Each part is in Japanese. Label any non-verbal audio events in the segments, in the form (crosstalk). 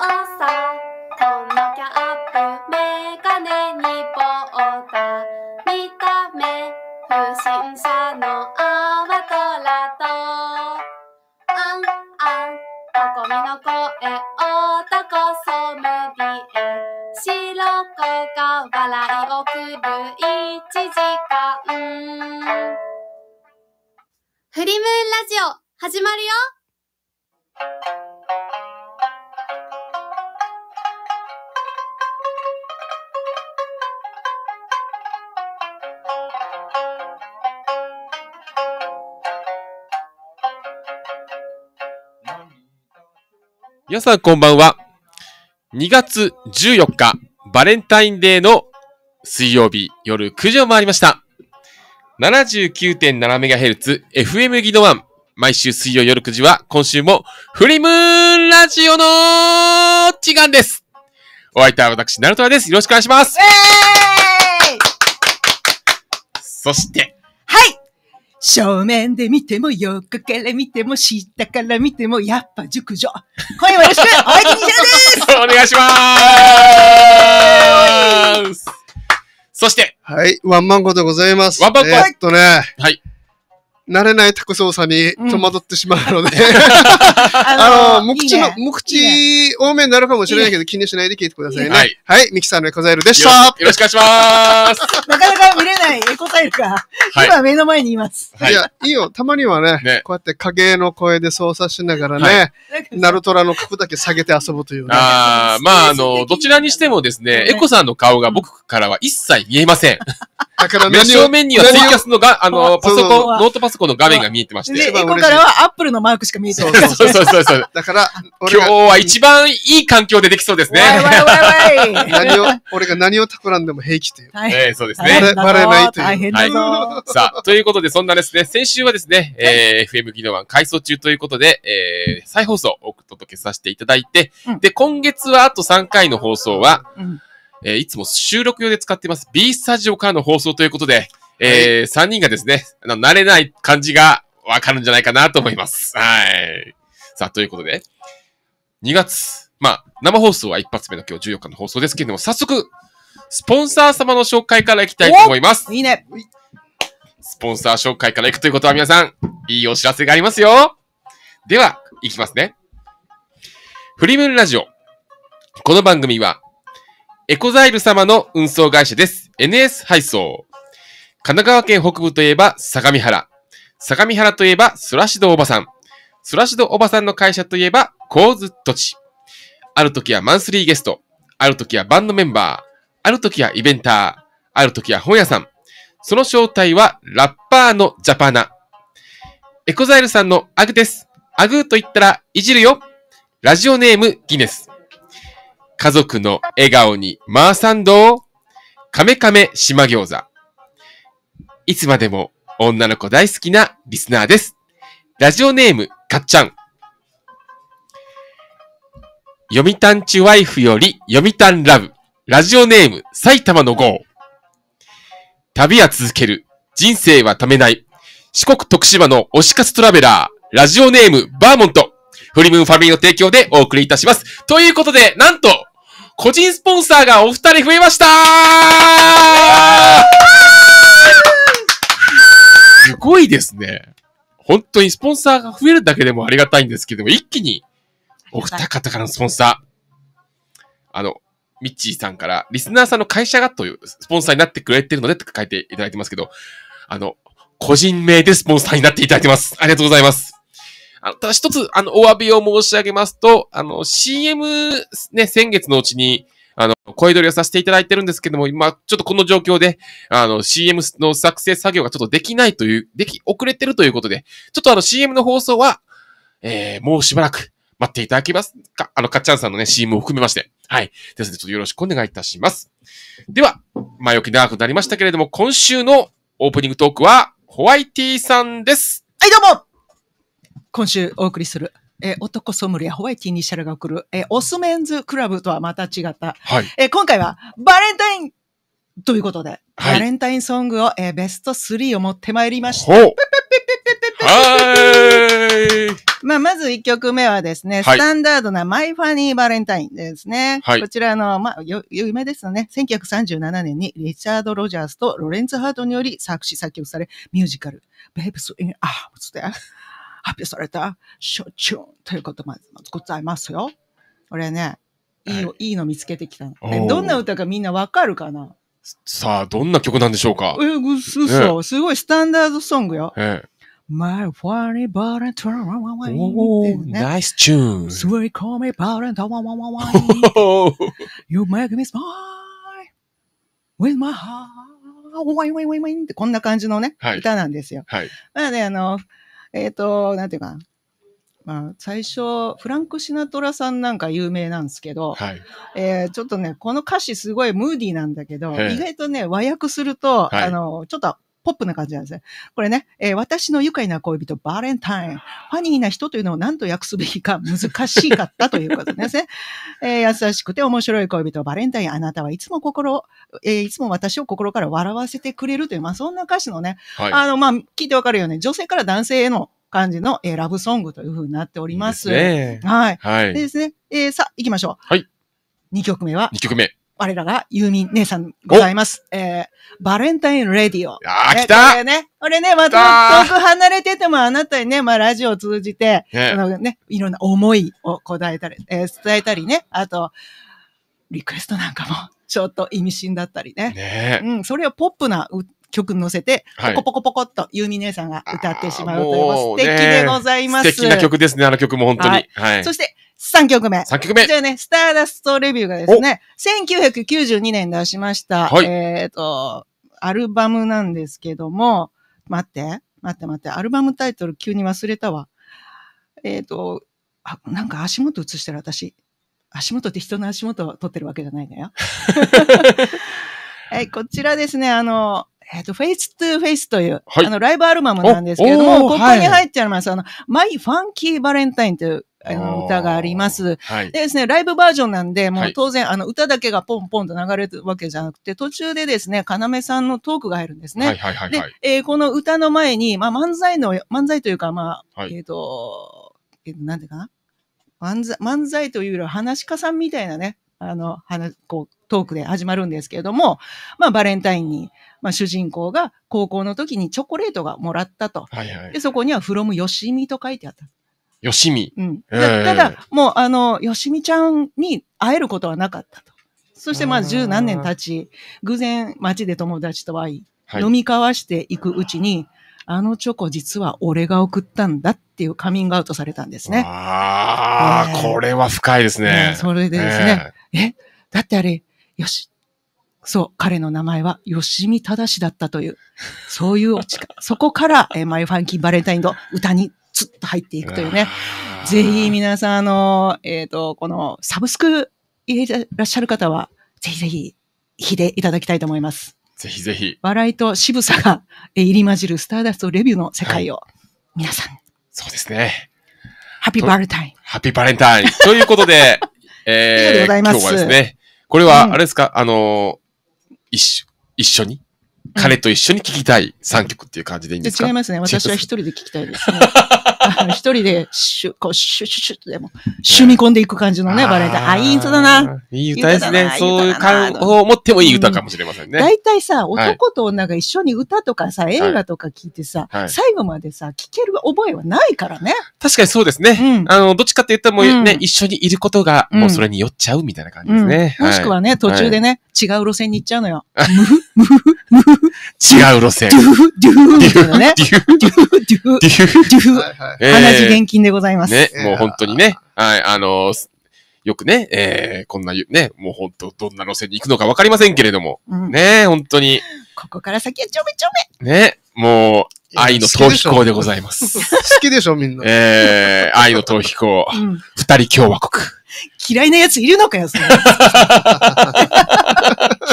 このキャップメガネにポータ見た目不審者のアワトラとあんあんおこみの声男ソムリエ白子が笑いをくる1時間フリムーンラジオ始まるよ皆さんこんばんは。2月14日、バレンタインデーの水曜日夜9時を回りました。79.7MHz FM ギドワン。毎週水曜夜9時は今週もフリムーンラジオの時間です。お相手は私、ナルトラです。よろしくお願いします。えそして。はい正面で見ても、横から見ても、下から見ても、やっぱ熟女。今夜もよろしく、(laughs) おい手にしですお願いしまーすそして、はい、ワンマンコでございます。ワンマンコえーっとね、はい。慣れないタクソーさに戸惑ってしまうので、う (laughs) ん、あの、無口の、無口多めになるかもしれないけど、気にしないで聞いてくださいね。はい。はい、ミキさんのエコザイルでした。よろしくお願いします。(laughs) なかなか見れないエコザイルが、今目の前にいます。いや、いいよ。たまにはね、こうやって影の声で操作しながらね、ナルトラの角だけ下げて遊ぶというね。ああ、まあ、あの、どちらにしてもですね、エコさんの顔が僕からは一切見えません。だから真正面にはツイキャスのが、あの、パソコン、ノートパソコンツコの画面が見えてまして。で、からはアップルのマークしか見えてない。そうそうそうそう。(laughs) だから、今日は一番いい環境でできそうですね。何を、俺が何を企んでも平気という。ええ、そうですね。バレないという。大変だぞ。さあ、ということで、そんなですね、先週はですね、えー、FM 技能版改装中ということで、えー、再放送をお届けさせていただいて、で、今月はあと3回の放送は、えー、いつも収録用で使ってます B スタジオからの放送ということで、えー、はい、3人がですね、あの、慣れない感じがわかるんじゃないかなと思います。(laughs) はい。さあ、ということで、2月、まあ、生放送は一発目の今日14日の放送ですけれども、早速、スポンサー様の紹介からいきたいと思います。いいね。スポンサー紹介からいくということは皆さん、いいお知らせがありますよ。では、いきますね。フリムルラジオ。この番組は、エコザイル様の運送会社です。NS 配送。神奈川県北部といえば相模原。相模原といえばソラシドおばさん。ソラシドおばさんの会社といえばコーズ土地。ある時はマンスリーゲスト。ある時はバンドメンバー。ある時はイベンター。ある時は本屋さん。その正体はラッパーのジャパナ。エコザイルさんのアグです。アグーと言ったらいじるよ。ラジオネームギネス。家族の笑顔にマーサンドを、カメカメ島餃子。いつまでも女の子大好きなリスナーです。ラジオネーム、かっちゃん。読谷チワイフより読谷ラブ。ラジオネーム、埼玉の号。旅は続ける。人生はためない。四国徳島の推し活トラベラー。ラジオネーム、バーモント。フリムーンファミリーの提供でお送りいたします。ということで、なんと、個人スポンサーがお二人増えましたすごいですね。本当にスポンサーが増えるだけでもありがたいんですけども、一気に、お二方からのスポンサー。あの、ミッチーさんから、リスナーさんの会社がという、スポンサーになってくれてるのでって書いていただいてますけど、あの、個人名でスポンサーになっていただいてます。ありがとうございます。あの、ただ一つ、あの、お詫びを申し上げますと、あの、CM、ね、先月のうちに、あの、声取りをさせていただいてるんですけども、今、ちょっとこの状況で、あの、CM の作成作業がちょっとできないという、でき、遅れてるということで、ちょっとあの、CM の放送は、えー、もうしばらく待っていただけますかあの、かっちゃんさんのね、CM を含めまして。はい。ですので、ちょっとよろしくお願いいたします。では、前置き長くなりましたけれども、今週のオープニングトークは、ホワイティさんです。はい、どうも今週お送りするえー、男ソムリエ、ホワイトイニシャルが送る、えー、オスメンズクラブとはまた違った、はい、えー、今回はバレンタインということで、はい、バレンタインソングを、えー、ベスト3を持ってまいりました。ほうはい。まあ、まず1曲目はですね、スタンダードなマイファニーバレンタインですね。はい、こちらの、まあ、有名ですよね。1937年にリチャード・ロジャースとロレンツ・ハートにより作詞作曲され、ミュージカル、ベイブス・イン・アームズで、発表された、しょっちゅうということまでございますよ。俺ね、いい,、はい、いいの見つけてきたの。どんな歌かみんなわかるかなさあ、どんな曲なんでしょうかえ、ぐすそう、すごいスタンダードソングよ。ええマルファリバレントラワワワイ。e ー、ナイ l チューン。u ウェイコメバ n ントワワワワイ。You make me smile with my heart. w イワイ w イワイってこんな感じのね、歌なんですよ。はい。なので、あの、えっ、ー、と、なんていうかまあ、最初、フランク・シナトラさんなんか有名なんですけど、はい、えー、ちょっとね、この歌詞すごいムーディーなんだけど、意外とね、和訳すると、はい、あの、ちょっとポップな感じなんですね。これね、えー、私の愉快な恋人、バレンタイン。(laughs) ファニーな人というのを何と訳すべきか難しかったということですね。(laughs) えー、優しくて面白い恋人、バレンタイン。あなたはいつも心、えー、いつも私を心から笑わせてくれるという、まあそんな歌詞のね、はい、あの、まあ聞いてわかるよう、ね、に、女性から男性への感じの、えー、ラブソングというふうになっております。いいすね、はい。はい。でですね、えー、さあ、行きましょう。はい。2曲目は。2曲目。我らがユーミン姉さんございます。えー、バレンタインレディオ。あ、ね、来たこれね、俺ね、また遠く離れててもあなたにね、まあラジオを通じて、ね、あのね、いろんな思いをこだえたり、えー、伝えたりね、あと、リクエストなんかも、ちょっと意味深だったりね。ねうん、それをポップな曲に乗せて、ポコポコポコっとユーミン姉さんが歌ってしまうという、素敵でございます。素敵な曲ですね、あの曲も本当に。はい。そして、3曲目。3曲目。じゃあね、スターダストレビューがですね、1992年出しました、はい、えっ、ー、と、アルバムなんですけども、待って、待って待って、アルバムタイトル急に忘れたわ。えっ、ー、と、あ、なんか足元映してる私。足元って人の足元を撮ってるわけじゃないんだよ。(laughs) はい、こちらですね、あの、えっ、ー、と、フェイストゥフェイスという、はい、あの、ライブアルバムなんですけども、ここに入っちゃいます。はい、あの、マイ・ファンキー・バレンタインというあの歌があります。でですね、ライブバージョンなんで、もう当然、はい、あの歌だけがポンポンと流れるわけじゃなくて、途中でですね、要さんのトークが入るんですね。はいはいはい、はい、で、えー、この歌の前に、まあ漫才の、漫才というか、まあ、えっ、ー、と、えー、なんてかな漫才、漫才というよりは話し家さんみたいなね、あの、話、こう、トークで始まるんですけれども、まあ、バレンタインに、まあ、主人公が高校の時にチョコレートがもらったと。はいはい、でそこには、from よしみと書いてあった。よしみ。うん。ただ、もう、あの、よしみちゃんに会えることはなかったと。そして、まあ、十何年経ち、偶然街で友達と会い、飲み交わしていくうちに、あのチョコ実は俺が送ったんだっていうカミングアウトされたんですね。ああ、えー、これは深いですね。ねそれでですね、えー、え、だってあれ、よし、そう、彼の名前はしみただしだったという、そういうおチか。そこから、えー、マイファンキーバレンタインの歌にツッと入っていくというね。ぜひ皆さん、あの、えっ、ー、と、このサブスク入れてらっしゃる方は、ぜひぜひ、ひでいただきたいと思います。ぜひぜひ。笑いと渋さが入り混じるスターダストレビューの世界を、はい、皆さん。そうですね。ハッピーバレンタイン。ハッピーバレンタイン。ということで、(laughs) えー、今日はですね、これは、あれですか、うん、あの、一緒、一緒に彼と一緒に聴きたい3曲っていう感じでいいんですか、うん、違いますね。私は一人で聴きたいですね。(laughs) 一人でシュ、こう、シュシュシュとでも、染み込んでいく感じのね、バレエで。あ、いい歌だな。いい歌ですね。そういう感を持ってもいい歌かもしれませんね。大、う、体、ん、さ、男と女が一緒に歌とかさ、映画とか聞いてさ、はい、最後までさ、聴ける覚えはないからね。確かにそうですね。うん、あの、どっちかって言ったらもうね、うん、一緒にいることが、もうそれに酔っちゃうみたいな感じですね。もしくはね、途中でね、違う路線に行っちゃうのよ。(laughs) 違う路線。デュー、デュー、デュー、デュー、デュー、デュー、デュー。鼻血厳禁でございます。ね、もう本当にね。はい、あのよくね、えー、こんな、ね、もう本当、どんな路線に行くのか分かりませんけれども、ね、本当に。ここから先はちょめちょめ。ね、もう、愛の逃避行でございます。好きでしょ、みんな。えー、愛の逃避行、二、人共和国。嫌いな奴いるのかよ、それ。(laughs)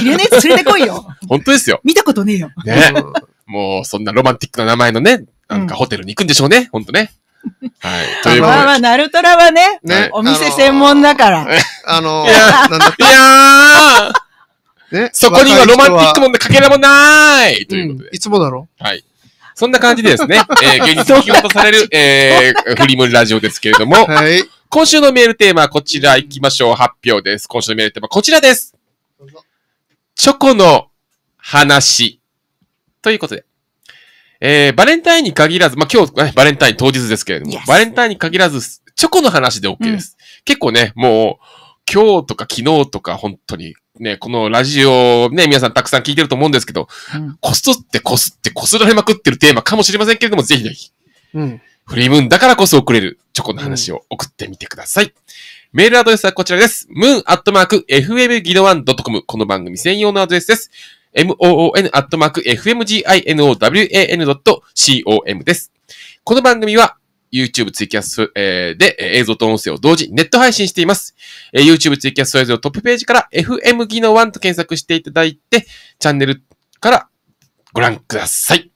ユネーツ連れてこいよ。(laughs) 本当ですよ。見たことねえよ。ね。もう、そんなロマンティックな名前のね、なんかホテルに行くんでしょうね。本当ね。はい。(laughs) というとで。まあまあ、ナルトラはね、ねお店専門だから。あのー、いやー、なんだいやーね、そこにはロマンティックもんでかけらもないということで、いつもだろはい。そんな感じでですね、(laughs) えー、現実に引き落とされる、えー、フリムラジオですけれども、はい、今週のメールテーマはこちら行きましょう。発表です。今週のメールテーマはこちらです。チョコの話。ということで。えー、バレンタインに限らず、まあ、今日、ね、バレンタイン当日ですけれども、バレンタインに限らず、チョコの話で OK です。結構ね、もう、今日とか昨日とか、本当に、ね、このラジオ、ね、皆さんたくさん聞いてると思うんですけど、こすってこすってこすられまくってるテーマかもしれませんけれども、ぜひぜひ、うん。フリームーンだからこそ送れるチョコの話を送ってみてください。メールアドレスはこちらです。m o o n f m g i n o 1 c o m この番組専用のアドレスです。moon.fmgino.wan.com です。この番組は YouTube ツイキャス、えで映像と音声を同時ネット配信しています。え YouTube ツイキャスそれぞれのトップページから FM n o 1と検索していただいて、チャンネルからご覧ください。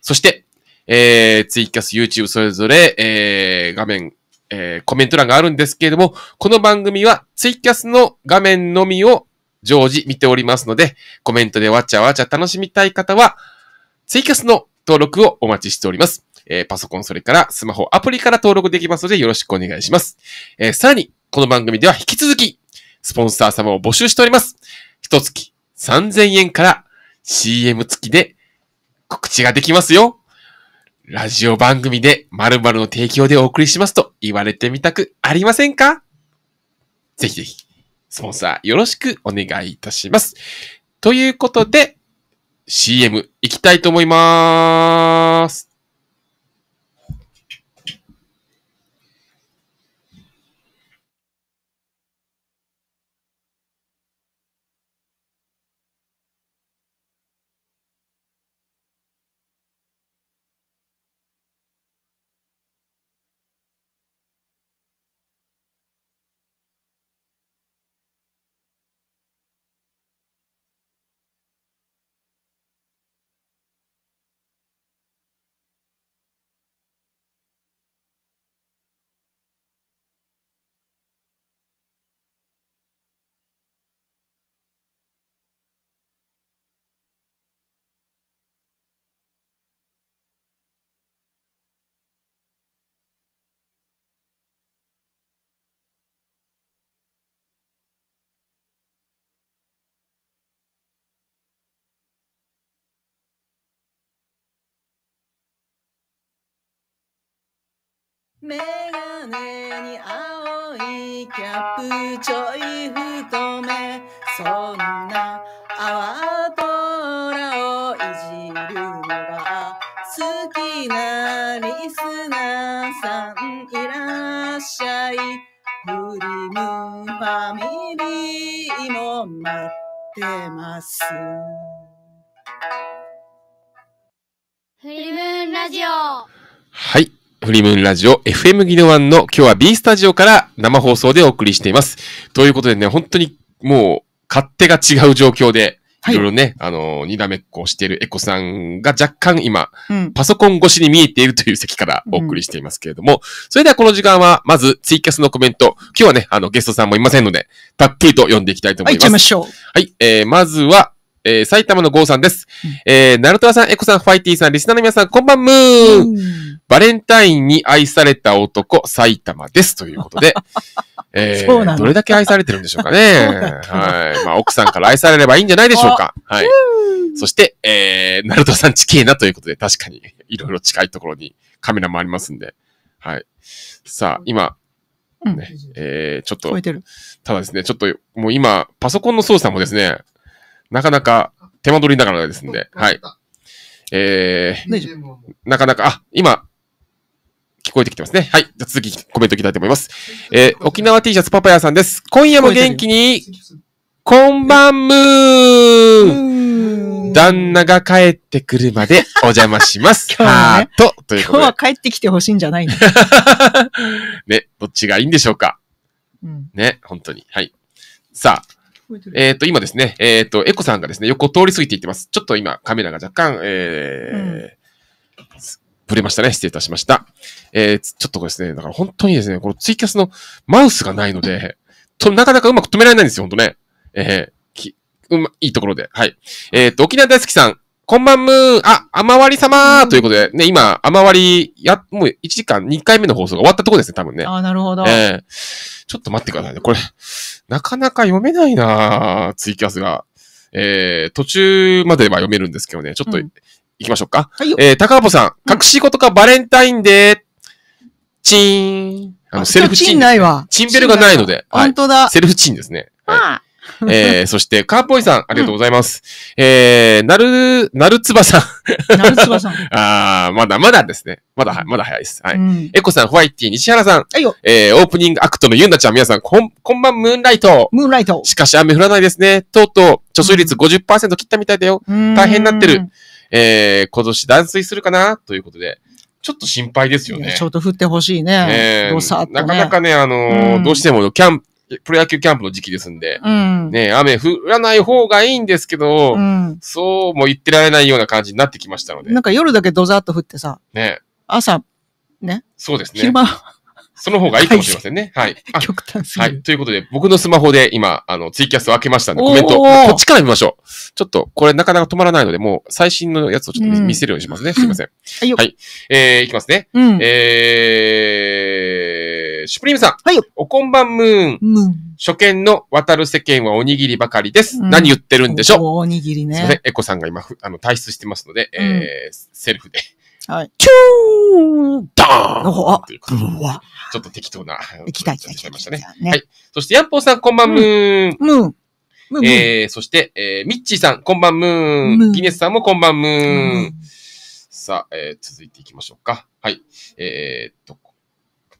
そして、えー、ツイキャス、YouTube それぞれ、えー、画面、えー、コメント欄があるんですけれども、この番組はツイキャスの画面のみを常時見ておりますので、コメントでわちゃわちゃ楽しみたい方は、ツイキャスの登録をお待ちしております。えー、パソコン、それからスマホ、アプリから登録できますのでよろしくお願いします。えー、さらに、この番組では引き続き、スポンサー様を募集しております。一月3000円から CM 付きで告知ができますよ。ラジオ番組で〇〇の提供でお送りしますと言われてみたくありませんかぜひぜひ、スポンサーよろしくお願いいたします。ということで、CM 行きたいと思います。メガネに青いキャップちょい太めそんな泡虎をいじるのが好きなリスナーさんいらっしゃいフリムファミリーも待ってますフリムラジオはいフリムーンラジオ FM ギノワンの今日は B スタジオから生放送でお送りしています。ということでね、本当にもう勝手が違う状況で、い、ろいろね、あの、にだめっこしているエコさんが若干今、うん、パソコン越しに見えているという席からお送りしていますけれども、うん、それではこの時間は、まずツイキャスのコメント、今日はね、あの、ゲストさんもいませんので、たっぷりと読んでいきたいと思います。はい、行きましょう。はい、えー、まずは、えー、埼玉の郷さんです。うん、えー、ナルトラさん、エコさん、ファイティさん、リスナーの皆さん、こんばんむー、うんバレンタインに愛された男、埼玉です。ということで、(laughs) えー、どれだけ愛されてるんでしょうかね。(laughs) はい。まあ、奥さんから愛されればいいんじゃないでしょうか。はい。そして、えー、ナルトさん近えなということで、確かに、いろいろ近いところにカメラもありますんで。はい。さあ、今、うん、えー、ちょっと、ただですね、ちょっと、もう今、パソコンの操作もですね、なかなか手間取りながらですんで、はい。えー、なかなか、あ、今、聞こえてきてますね。はい。じゃ続きコメントいきたいと思います。えー、沖縄 T シャツパパヤさんです。今夜も元気に、こんばんむー旦那が帰ってくるまでお邪魔します。(laughs) 今日は、ね、と、ということで。今日は帰ってきてほしいんじゃないの (laughs) ね、どっちがいいんでしょうか。うん、ね、本当に。はい。さあ、えっ、ー、と、今ですね、えっ、ー、と、エコさんがですね、横通り過ぎていってます。ちょっと今、カメラが若干、えー、ぶ、うん、れましたね。失礼いたしました。えー、ちょっとですね、だから本当にですね、このツイキャスのマウスがないので、と、なかなかうまく止められないんですよ、ほんとね。えー、き、うま、いいところで。はい。えっ、ー、と、沖縄大好きさん、こんばんむー、あ、あまわり様ーということで、ね、今、あまわり、や、もう1時間2回目の放送が終わったところですね、多分ね。あ、なるほど。えー、ちょっと待ってくださいね。これ、なかなか読めないなツイキャスが。えー、途中までは読めるんですけどね、ちょっと、うん、行きましょうか。はい、えー、高尾さん、隠し事かバレンタインデーチーン。あの、セルフチン。ないわ。チンベルがないので。本当だ。セルフチンですね。はい。え (laughs) そして、カーポイさん、ありがとうございます。えー、なる、なるつばさん。なるつばさん。(laughs) あー、まだ、まだですね。まだ、まだ早いです。はい。エコさん、ホワイティ、西原さん。えー、オープニングアクトのユンナちゃん、皆さん、こん、こんばん、ムーンライト。ムーンライト。しかし、雨降らないですね。とうとう、貯水率50%切ったみたいだよ。大変になってる。えー、今年断水するかなということで。ちょっと心配ですよね。ちょっと降ってほしいね。ねねなかなかね、あの、うん、どうしてもキャンプ、プロ野球キャンプの時期ですんで、うん、ね、雨降らない方がいいんですけど、うん、そうも言ってられないような感じになってきましたので。なんか夜だけドザーッと降ってさ、ね、朝、ね。そうですね。昼間その方がいいかもしれませんね。はい。極端すぎる。はい。ということで、僕のスマホで今、あの、ツイキャスを開けましたんで、コメント、こっちから見ましょう。ちょっと、これなかなか止まらないので、もう最新のやつをちょっと見せるようにしますね。すいません。はい。えー、いきますね。えー、シュプリームさん。はい。おこんばんむーン。初見の渡る世間はおにぎりばかりです。うん、何言ってるんでしょうおにぎりね。すいません。エコさんが今、あの、退出してますので、うん、えー、セルフではい。チューンドーンってうちょっと適当な。行きたい、行きたい。ましたね。はい。そして、ヤンポーさん、こんばんムーン。ムーン。えー、そして、えー、ミッチーさん、こんばんムーン。ギネスさんもこんばんムーン。さあ、えー、続いていきましょうか。はい。えー、っと、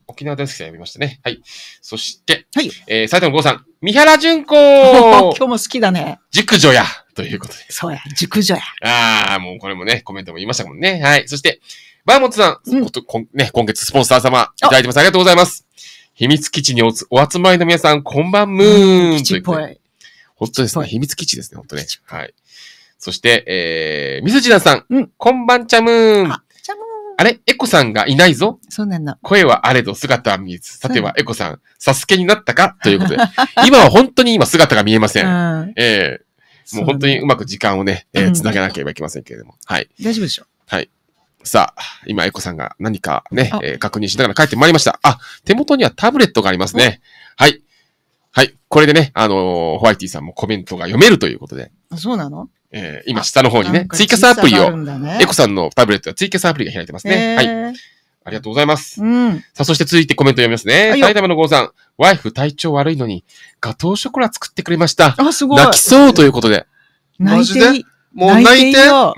沖縄大好きさん呼びましたね。はい。そして、はい。えー、埼玉郷さん、三原淳子 (laughs) 今日も好きだね。熟女や。ということで。そうや、熟女や。ああ、もうこれもね、コメントも言いましたもんね。はい。そして、バーモントさん、うん、こね、今月スポンサー様、いただいてます。ありがとうございます。秘密基地にお集まりの皆さん、こんばんむーん。基地っぽい。本当ですね。秘密基地ですね、本当ね。はい。そして、えー、みすじなさん、うん、こんばんちゃむーン。あれエコさんがいないぞ。そうなの。声はあれど姿は見えず。さては、エコさん、サスケになったかということで。今は本当に今姿が見えません。うん、ええーもう本当にうまく時間をね、えー、繋げなければいけませんけれども。はい。大丈夫でしょはい。さあ、今、エコさんが何かね、えー、確認しながら帰ってまいりました。あ、手元にはタブレットがありますね。はい。はい。これでね、あのー、ホワイティさんもコメントが読めるということで。あ、そうなのえー、今、下の方にね、ツイキャスアプリを、ね、エコさんのタブレットはツイキャスアプリが開いてますね。はい。ありがとうございます。うん、さあ、そして続いてコメント読みますね。埼玉の郷さん、ワイフ体調悪いのに、ガトーショコラ作ってくれました。あ、すごい。泣きそうということで。泣いてもう泣いても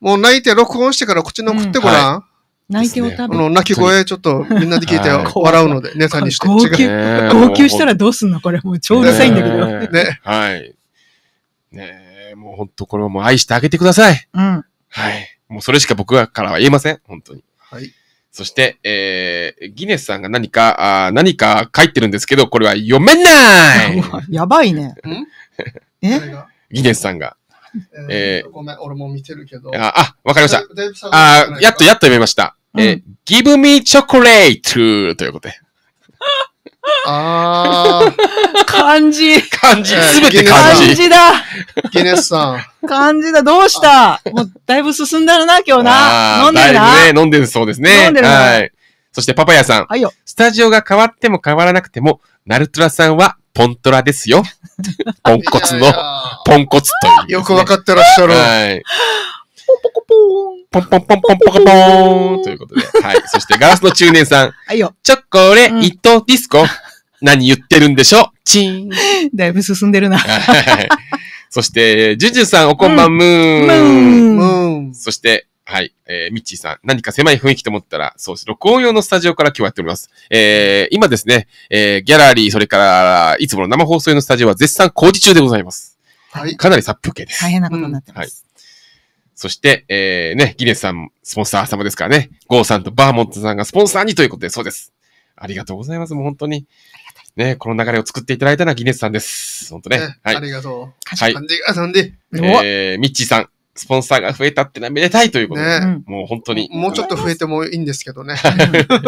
う、もう泣いて録音してからこっちに送ってごらん。泣いておたべ。泣き声、ちょっとみんなで聞いて笑うので、さんにして。号泣、号泣したらどうすんのこれ、もう超うるさいんだけど。ね。はい。ねもう本当これはもう愛してあげてください。うん。はい。もうそれしか僕からは言えません。本当に。はい。そして、えー、ギネスさんが何か、あ何か書いてるんですけど、これは読めない (laughs) やばいね。え (laughs) ギネスさんが。えー、ごめん、俺も見てるけど。あ、わかりました。あやっとやっと読めました。えー、give me chocolate! ということで。ああ。漢字。漢字。すべて漢字。漢字だ。ギネスさん。漢字だ。どうしたもう、だいぶ進んだるな、今日な。飲んでるな。ね、飲んでるそうですね。飲んでるはい。そして、パパヤさん。はいよ。スタジオが変わっても変わらなくても、ナルトラさんは、ポントラですよ。(laughs) ポンコツの、ポンコツという、ね、よくわかってらっしゃる。はい。ポンポコポーン。ポンポンポンポンポカポーンということで。はい。そして、ガラスの中年さん。はいよ。チョコレートディスコ、何言ってるんでしょうチーン。だいぶ進んでるな。はい。そして、ジュジュさん、おこんばん、ムーン。ムーン。そして、はい。えー、ミッチーさん、何か狭い雰囲気と思ったら、そうです。録音用のスタジオから今日やっております。えー、今ですね、えー、ギャラリー、それから、いつもの生放送用のスタジオは絶賛工事中でございます。はい。かなり殺風景です。大変なことになってます。うんはいそして、えー、ね、ギネスさん、スポンサー様ですからね。ゴーさんとバーモントさんがスポンサーにということで、そうです。ありがとうございます。もう本当に。ね、この流れを作っていただいたのはギネスさんです。本当ね。ねはい。ありがとう。はい。えー、ミッチーさん、スポンサーが増えたってのはめでたいということで、ね、もう本当に。もうちょっと増えてもいいんですけどね。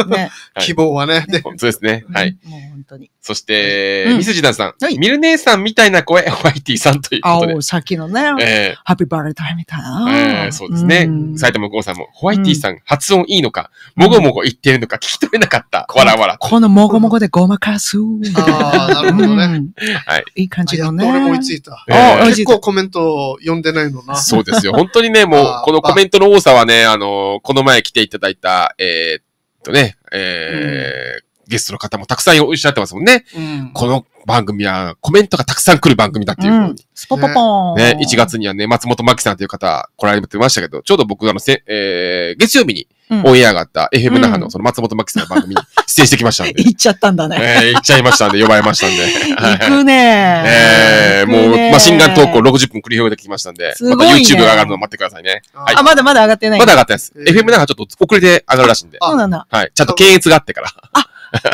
ね希望 (laughs) はね。そうですね。はい。もう本当に。そして、ミスジダンさん。はい、ミル姉さんみたいな声、ホワイティさんということで。あ、さっきのね、えー、ハッピーバレタイみたいな。えー、そうですね。埼玉郷さんも、ホワイティさん発音いいのか、もごもご言ってるのか聞き取れなかった。わらわら。このもごもごでごまかす。ああ、なるほどね。はい。いい感じだね。俺も追いついた。結構コメント読んでないのな。そうです。ですよ。本当にね、もう、このコメントの多さはね、あの、この前来ていただいた、えー、っとね、えー、うんゲストの方もたくさんおっしゃってますもんね。うん、この番組はコメントがたくさん来る番組だっていうふうに、うん。スポポポン。ね、1月にはね、松本真紀さんという方来られてましたけど、ちょうど僕あのせ、えー、月曜日にオンエアがあった FM 那覇のその松本真紀さんの番組に出演してきましたんで。(laughs) 行っちゃったんだね。えー、行っちゃいましたんで、呼ばれましたんで。(laughs) 行くねえー、もう、マシンガン投稿60分繰り広げてきましたんで、また YouTube 上がるの待ってくださいね。はい、あ、まだまだ上がってないまだ上がってないです。FM 那覇ちょっと遅れて上がるらしいんで。そうなんだ。はい。ちゃんと検閲があってから。あ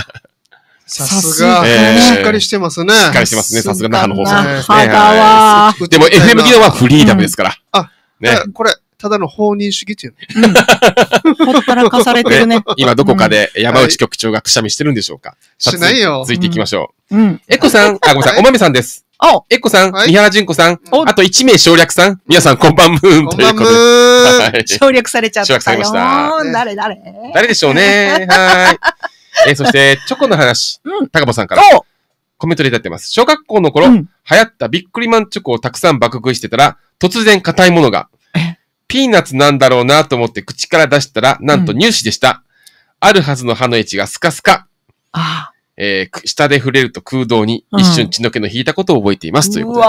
(laughs) さすが、えー、しっかりしてますね。しっかりしてますね。さすが那覇の放送ですね。はい、でも FM 技能はフリーダムですから。うん、あ、ね。これ、ただの放任主義っていうね。ほったらかされてるね。(laughs) 今どこかで山内局長がくしゃみしてるんでしょうか、しないよ。続いていきましょう。うん。エコさん、あ、ごめんなさい、おまめさんです。おえっこさん、三原淳子さん、あと1名省略さん、皆さんこんばんむーんということで。省略されちゃった省略されました。誰誰誰でしょうね。(laughs) はい。えそして、チョコの話、高保さんから。コメントでいただいてます。小学校の頃、流行ったビックリマンチョコをたくさん爆食いしてたら、突然硬いものが、ピーナッツなんだろうなと思って口から出したら、なんと乳歯でした。うん、あるはずの歯の位置がスカスカ。ああえー、下で触れると空洞に一瞬血の気の引いたことを覚えています、うん、ということで。うわ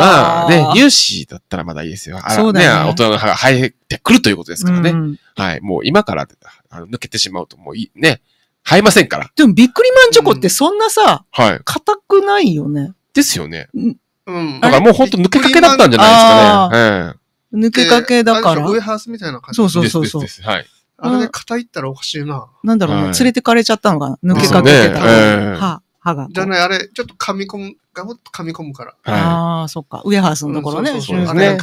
まあね、乳歯だったらまだいいですよ。あそうだねね。大人の歯が生えてくるということですからね。うん、はい。もう今からあの抜けてしまうともういい、ね、生えませんから。でもビックリマンチョコってそんなさ、うん、はい。硬くないよね。ですよね。うん。だからもうほんと抜けかけだったんじゃないですかね。うん。抜けかけだから。ウエハースみたいな感じそうそうそうそう。はい。あれで肩いったらおかしいな。なんだろうね、連れてかれちゃったのが抜けかけてた。歯、歯が。じゃない、あれ、ちょっと噛み込む、ガボッと噛み込むから。ああ、そっか。ウエハースのところね。あれが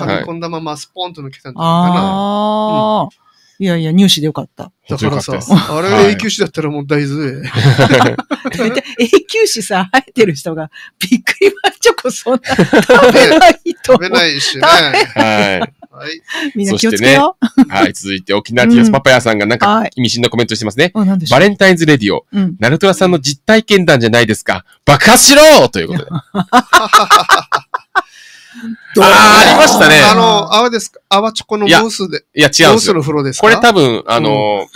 噛み込んだままスポンと抜けたんだああ。いやいや、入試でよかった。だからさ、あれ永久歯だったらもう大豆。(laughs) 永久歯さ、生えてる人が、びっくりマンチョコそんな食べないと。食べないしね。はい。はい。みんな気をつけよう。ね、はい、続いて沖縄ィアスパパヤさんがなんか意味深なコメントしてますね。バレンタインズレディオ、うん、ナルトラさんの実体験談じゃないですか。爆発しろということで。(laughs) ああ、ありましたね。あの、泡ですか泡チョコのムースで。いや、違うムースの風呂ですかこれ多分、あの、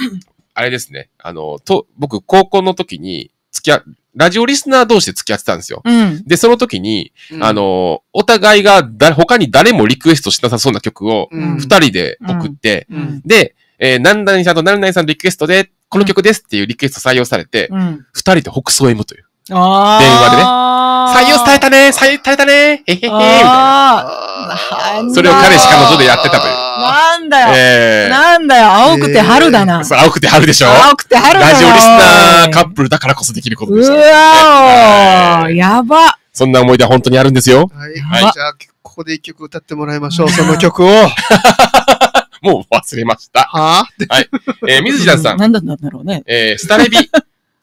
あれですね。あの、と、僕、高校の時に、付き合、ラジオリスナー同士で付き合ってたんですよ。うん、で、その時に、うん、あの、お互いがだ、他に誰もリクエストしなさそうな曲を、二人で送って、うん、で、えー、なんさんとなんさんのリクエストで、この曲ですっていうリクエスト採用されて、二、人で北総 M という。ああ。電話でね。採用伝えたね採用伝えたねえへへいそれを彼氏彼女でやってたという。なんだよ、えー、なんだよ青くて春だな、えー、青くて春でしょ青くて春だラジオリスナーカップルだからこそできることでした。うわー、やばそんな思い出は本当にあるんですよ。はい。はい、じゃあ、ここで一曲歌ってもらいましょう。その曲を。(laughs) もう忘れました。はあはい。えー、水地さん。何だったんだろうね。えー、スタレビ。(laughs)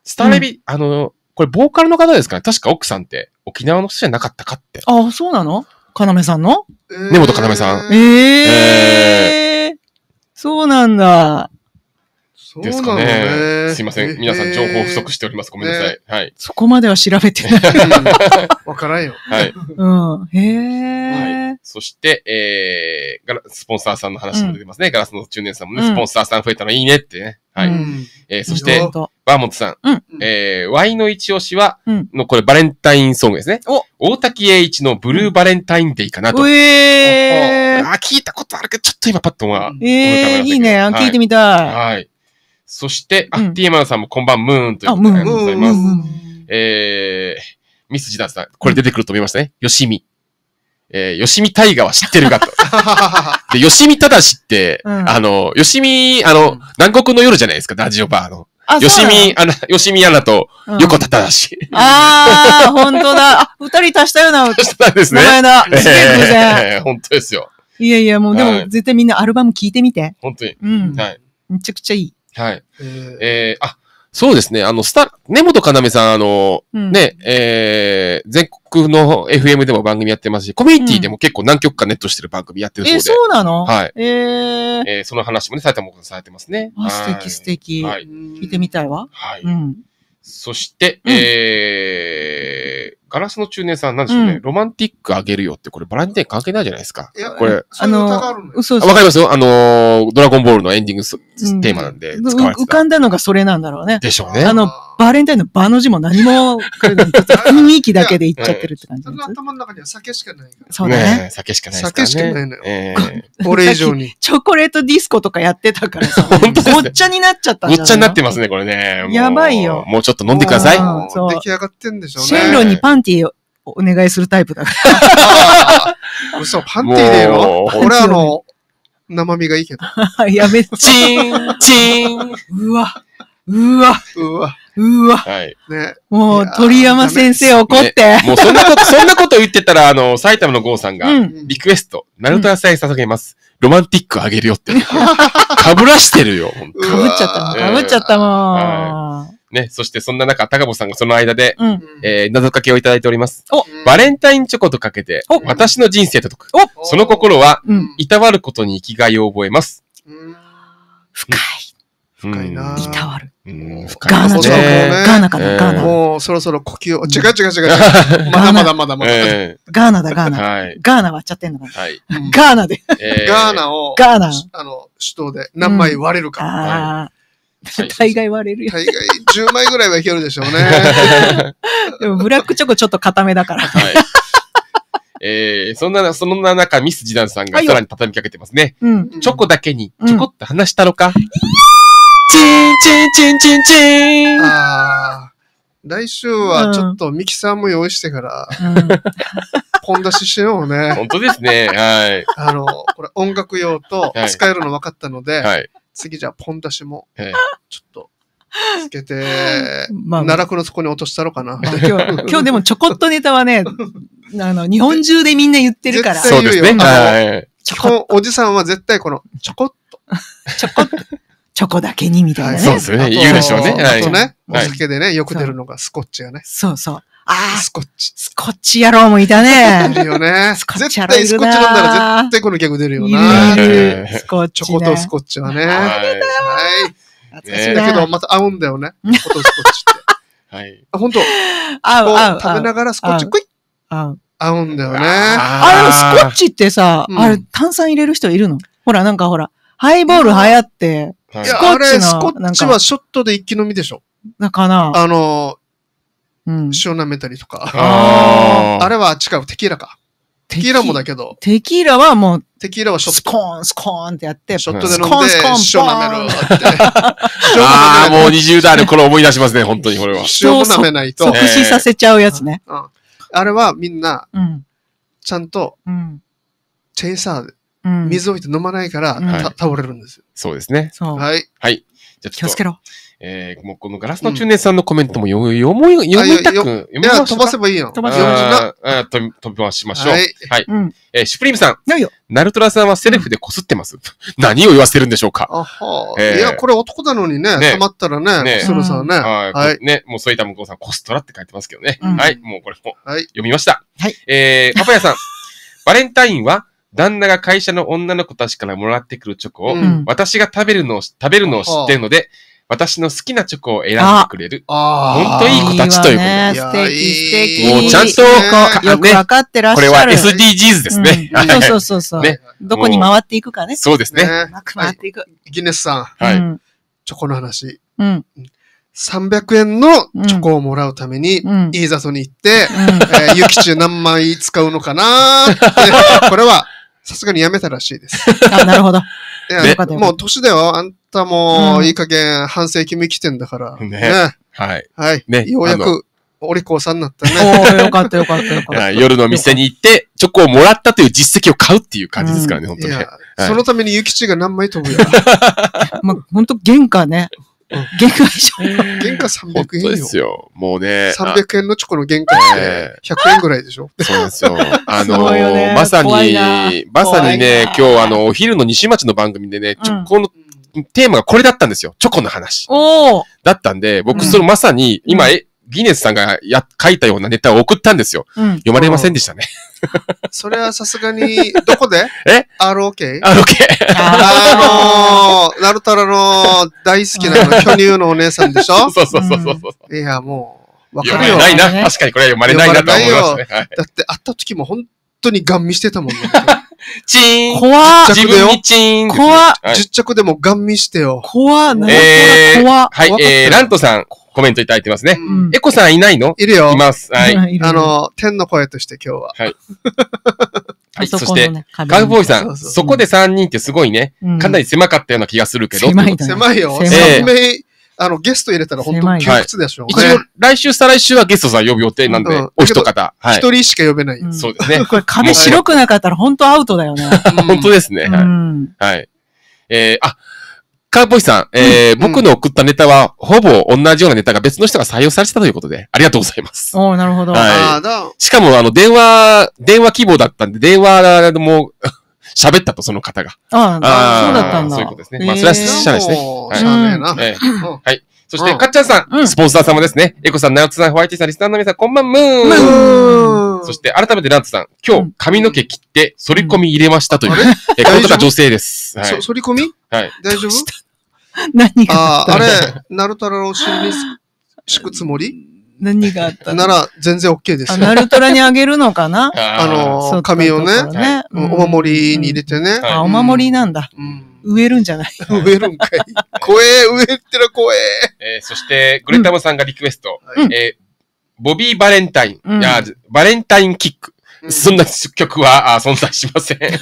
スタレビ、うん、あの、これ、ボーカルの方ですかね確か奥さんって沖縄の人じゃなかったかって。ああ、そうなの要さんの根本要さん。えー、えー、そうなんだ。ですかね。ねすいません、皆さん情報不足しております。ごめんなさい。ね、はい。そこまでは調べてない。わからんよ。はい。うん。へえ、はい。そして、えー、ガラスポンサーさんの話も出てますね、うん。ガラスの中年さんもね、スポンサーさん増えたのいいねってね。はい。うん、えー、そして、バーモントさん。うん、えー、ワイの一押しは、うん、の、これバレンタインソングですね。お大滝栄一のブルーバレンタインデーかなと。えー、あ、聞いたことあるけど、ちょっと今パッとは、えー、いいね、聞いてみたい。はい。はいそして、あ、うん、TMR さんもこんばんムーンということでありがとうございます。えー、ミスジダンさん、これ出てくると思いますね。よしみ。えー、よしみ大河は知ってるがと。(laughs) で、よしみただしって、うん、あの、よしみ、あの、南国の夜じゃないですか、ラジオバーの。よしみ、あの、よしみアナと、横田だし。ああ、本当だ。あ、二人足したような。足したんですね。前だ。え、本当ですよ。いやいや、もう、でも、絶対みんなアルバム聴いてみて。本当に。うん。はい。めちゃくちゃいい。はい。えー、えー、あ、そうですね。あの、スタ、根本かなめさん、あの、うん、ね、えー、全国の FM でも番組やってますし、コミュニティでも結構何曲かネットしてる番組やってるそうで、うん、えー、そうなのはい。えー、えー、その話もね、埼玉さんされてますね。あ、素敵素敵。はい。聞いてみたいわ。はい。うん。そして、うん、えガラスの中年さん、なんでしょうね、うんロマンティックあげるよって、これバレンティン関係ないじゃないですか。いや、これ、あのわかりますよあのドラゴンボールのエンディングスうんテーマなんで使われうて浮かんだのがそれなんだろうね。でしょうね。あのバレンタインの場の字も何も、雰 (laughs) 囲気だけで言っちゃってるって感じの頭の中には酒しかないから。そうねね。酒しかないですね。酒しかないのよええ俺以上に。(laughs) チョコレートディスコとかやってたからさ、ほ当ねごっちゃになっちゃったんごっちゃになってますね、これね。やばいよもうちょっと飲んでください。出来上がってんでしょうね。シェンロンにパンティお願いするタイプだから。(laughs) 嘘、パンティでよ。俺あの、生身がいいけど。(laughs) やめ、チン、チン。うわ、うわ、うわ。うわ。はい。ね。もう、鳥山先生怒って、もうそんなこと、そんなこと言ってたら、あの、埼玉の郷さんが、リクエスト、ナルト野菜捧げます。ロマンティックあげるよって。かぶらしてるよ、かぶっちゃった。かぶっちゃったもん。ね、そしてそんな中、高保さんがその間で、うん、えー、謎かけをいただいております。おバレンタインチョコとかけて、お私の人生とか、おその心は、うん、いたわることに生きがいを覚えます。深い。深いな。いたわる。うん、ガーナチョコ。ガーナかな、ガーナ。もうそろそろ呼吸を。違う違う違う。(laughs) まだまだまだまだ。ガーナだ、ガーナ。ガーナ割っちゃってんのかな。ガーナで。ガーナを、ガーナ。あの、首都で何枚割れるか。大概割れるよ。大概10枚ぐらいはいけるでしょうね。(laughs) でもブラックチョコちょっと固めだから。はい。えー、そんな、そんな中、ミス・ジダンさんがさらに畳みかけてますね。うん、チョコだけに、ちょこっと話したのか、うん、チンチンチンチンチンああ。来週はちょっとミキさんも用意してから、うん、ポン出ししようね。(laughs) 本当ですね。はい。あの、これ音楽用と使えるの分かったので、はい、はい次じゃあポン出しも、ちょっと。つけて、まあ、奈落の底に落としたろうかな。まあ、今日、(laughs) 今日でもちょこっとネタはね、あの、日本中でみんな言ってるから。そうですね。はい。基本、おじさんは絶対この、ちょこっと。ちょこっと。チョコだけにみたいなね。そうですね。言うでしょうね。はい。ね、お酒でね、よく出るのがスコッチやね。そうそう。ああ。スコッチ。スコッチ野郎もいたね。いるよね。スコッチ野郎絶対スコッチ飲んだら絶対このギャグ出るよな。いるスコッチ、ね。チョコとスコッチはね。はい。懐かしい、だけど、また合うんだよね。チョコとスコッチって。(laughs) はい。あ、本当。合う、合う。食べながらスコッチ、クイッ。合う。合うんだよね。あもスコッチってさ、あれ、炭酸入れる人いるのほら、なんかほら、ハイボール流行って。いや、あれ、スコッチはショットで一気飲みでしょ。なかな。あの、塩舐めたりとか。ああれは違う、テキーラか。テキーラもだけど。テキーラはもう、テキーラはショット。スコーン、スコーンってやって、ショットで飲んで、塩舐めるって。ああ、もう20代の頃思い出しますね、本当にこれは。塩舐めないと。即死させちゃうやつね。うんあれはみんな、うん、ちゃんと、うん、チェイサーで、水を置いて飲まないから、倒れるんですよ。そうですね。はい。はい。じゃ気をつけろ。えー、もうこのガラスの中年さんのコメントも読,、読も読みたく、読みまし飛ばせばいいよ。飛ばせばいい飛飛ばしましょう。はい。えシュプリームさん。何よ。ナルトラさんはセルフでこすってます。(laughs) 何を言わせてるんでしょうかあは、いや、これ男なのにね、ねまったらね、ねするさね。はい。ね、もうそういった向こうさん、コストラって書いてますけどね。はい。もうこれも、はい、読みました。はい。えパパヤさん。(laughs) バレンタインは、旦那が会社の女の子たちからもらってくるチョコを、私が食べるのを、食べるのを知ってるので、私の好きなチョコを選んでくれる。ああ。ほんといい子たちということで。す。素敵、素敵。もうちゃんと、ね、よくわかってらっしゃる。これは SDGs ですね。うん、そうそうそうそう。ね、どこに回っていくかね。そうですね。うまく回っていく。はい、ギネスさん。はい。チョコの話。うん。300円のチョコをもらうために、うん、いい里に行って、うんえゆきちゅう何枚使うのかなこれは、さすがにやめたらしいです。あ、なるほど。いや、ね、もう年だよ。あんたもいい加減半世紀生きてんだから。ね。ねはい。はい。ね。ようやく。お利口さんになったね。およかったよかったよかった。夜の店に行って、チョコをもらったという実績を買うっていう感じですからね、うん、本当に、はい。そのために諭吉が何枚飛ぶよ。(laughs) まあ、本当原価ね。限界以上。原価300円よ。ですよ。もうね。300円のチョコの原価って100円ぐらいでしょそうですよ。あの (laughs) まさに、まさにね、今日あの、お昼の西町の番組でね、チョコの、テーマがこれだったんですよ。チョコの話。だったんで、僕、それまさに、今、ギネスさんがや書いたようなネタを送ったんですよ。うん、読まれませんでしたね。(laughs) それはさすがに、どこで (laughs) え ?ROK?ROK。あのー、ナルタラの大好きな (laughs) 巨乳のお姉さんでしょそうそうそうそうそう、いや、もう、わかるよ。ないな。確かにこれは読まれないなと思いますね。はい、だって会った時も本当にガン見してたもんね。チーン。怖自分にチーン。怖、ね、10着でもガン見してよ。怖な怖、えはい、えー、ラントさん。コメントいただいてますね。うんエコさんいないのいるよ。います。はい。(laughs) あ、の、天の声として今日は。はい。(laughs) はい、そして、カウボーイさそうん、そうそこで3人ってすごいね。んかなり狭かったような気がするけど。狭いだ狭いよ。狭いあの、ゲスト入れたら本当に窮屈でしょう一応。、来週、再来週はゲストさん呼ぶ予定なんでうん、お一方。はい。一人しか呼べないうんそうですね。(laughs) これ壁白くなかったら本当アウトだよね。本当ですね。うはいん。はい。えー、あ、カーボイさん、えー、うん、僕の送ったネタは、ほぼ同じようなネタが別の人が採用されてたということで、ありがとうございます。おなるほど。はい。しかも、あの、電話、電話希望だったんで、電話も、(laughs) 喋ったと、その方が。ああ、そうだったんだ。そういうことですね。まあ、それは知らないですね。はい。そして、かっちゃんさん、スポンサー様ですね。エコさん、ナオツさん、ホワイトさん、リスナーの皆さん、こんばんむーん。そして、改めてナオツさん、今日、髪の毛切って、反り込み入れましたという、え、この方女性です。反り込みはい。大丈夫 (laughs) 何があったあれ、ナルトラを死に敷くつもり何があったなら、全然 OK ですよ。ナルトラにあげるのかな (laughs) あの、髪をね、お守りに入れてね。あ、お守りなんだ。うん植えるんじゃない (laughs) 植えるんかい。怖え、植えってら怖え。えー、そして、グレタムさんがリクエスト。うん、えー、ボビー・バレンタイン、うん、や、バレンタインキック。そんな曲はあ存在しません。え (laughs)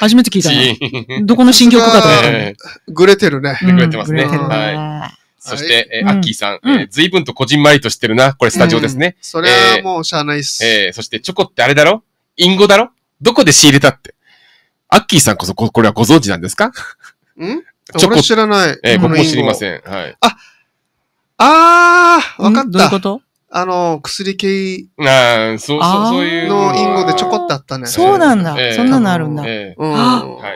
初めて聞いたどこの新曲かとえグレてるね。グレてますね。はい。そして、えアッキーさん、えー、随分とこじんまりとしてるな。これスタジオですね。それはもうしゃあないっす。えそしてチョコってあれだろインゴだろどこで仕入れたってアッキーさんこそこ、これはご存知なんですかんチョコ俺知らない。えー、僕も知りません。はい。ああー、わかった。どういうことあの、薬系あーそう、そう、そういうの隠語でちょこっとあったね。そうなんだそんなのあるんだ。うん。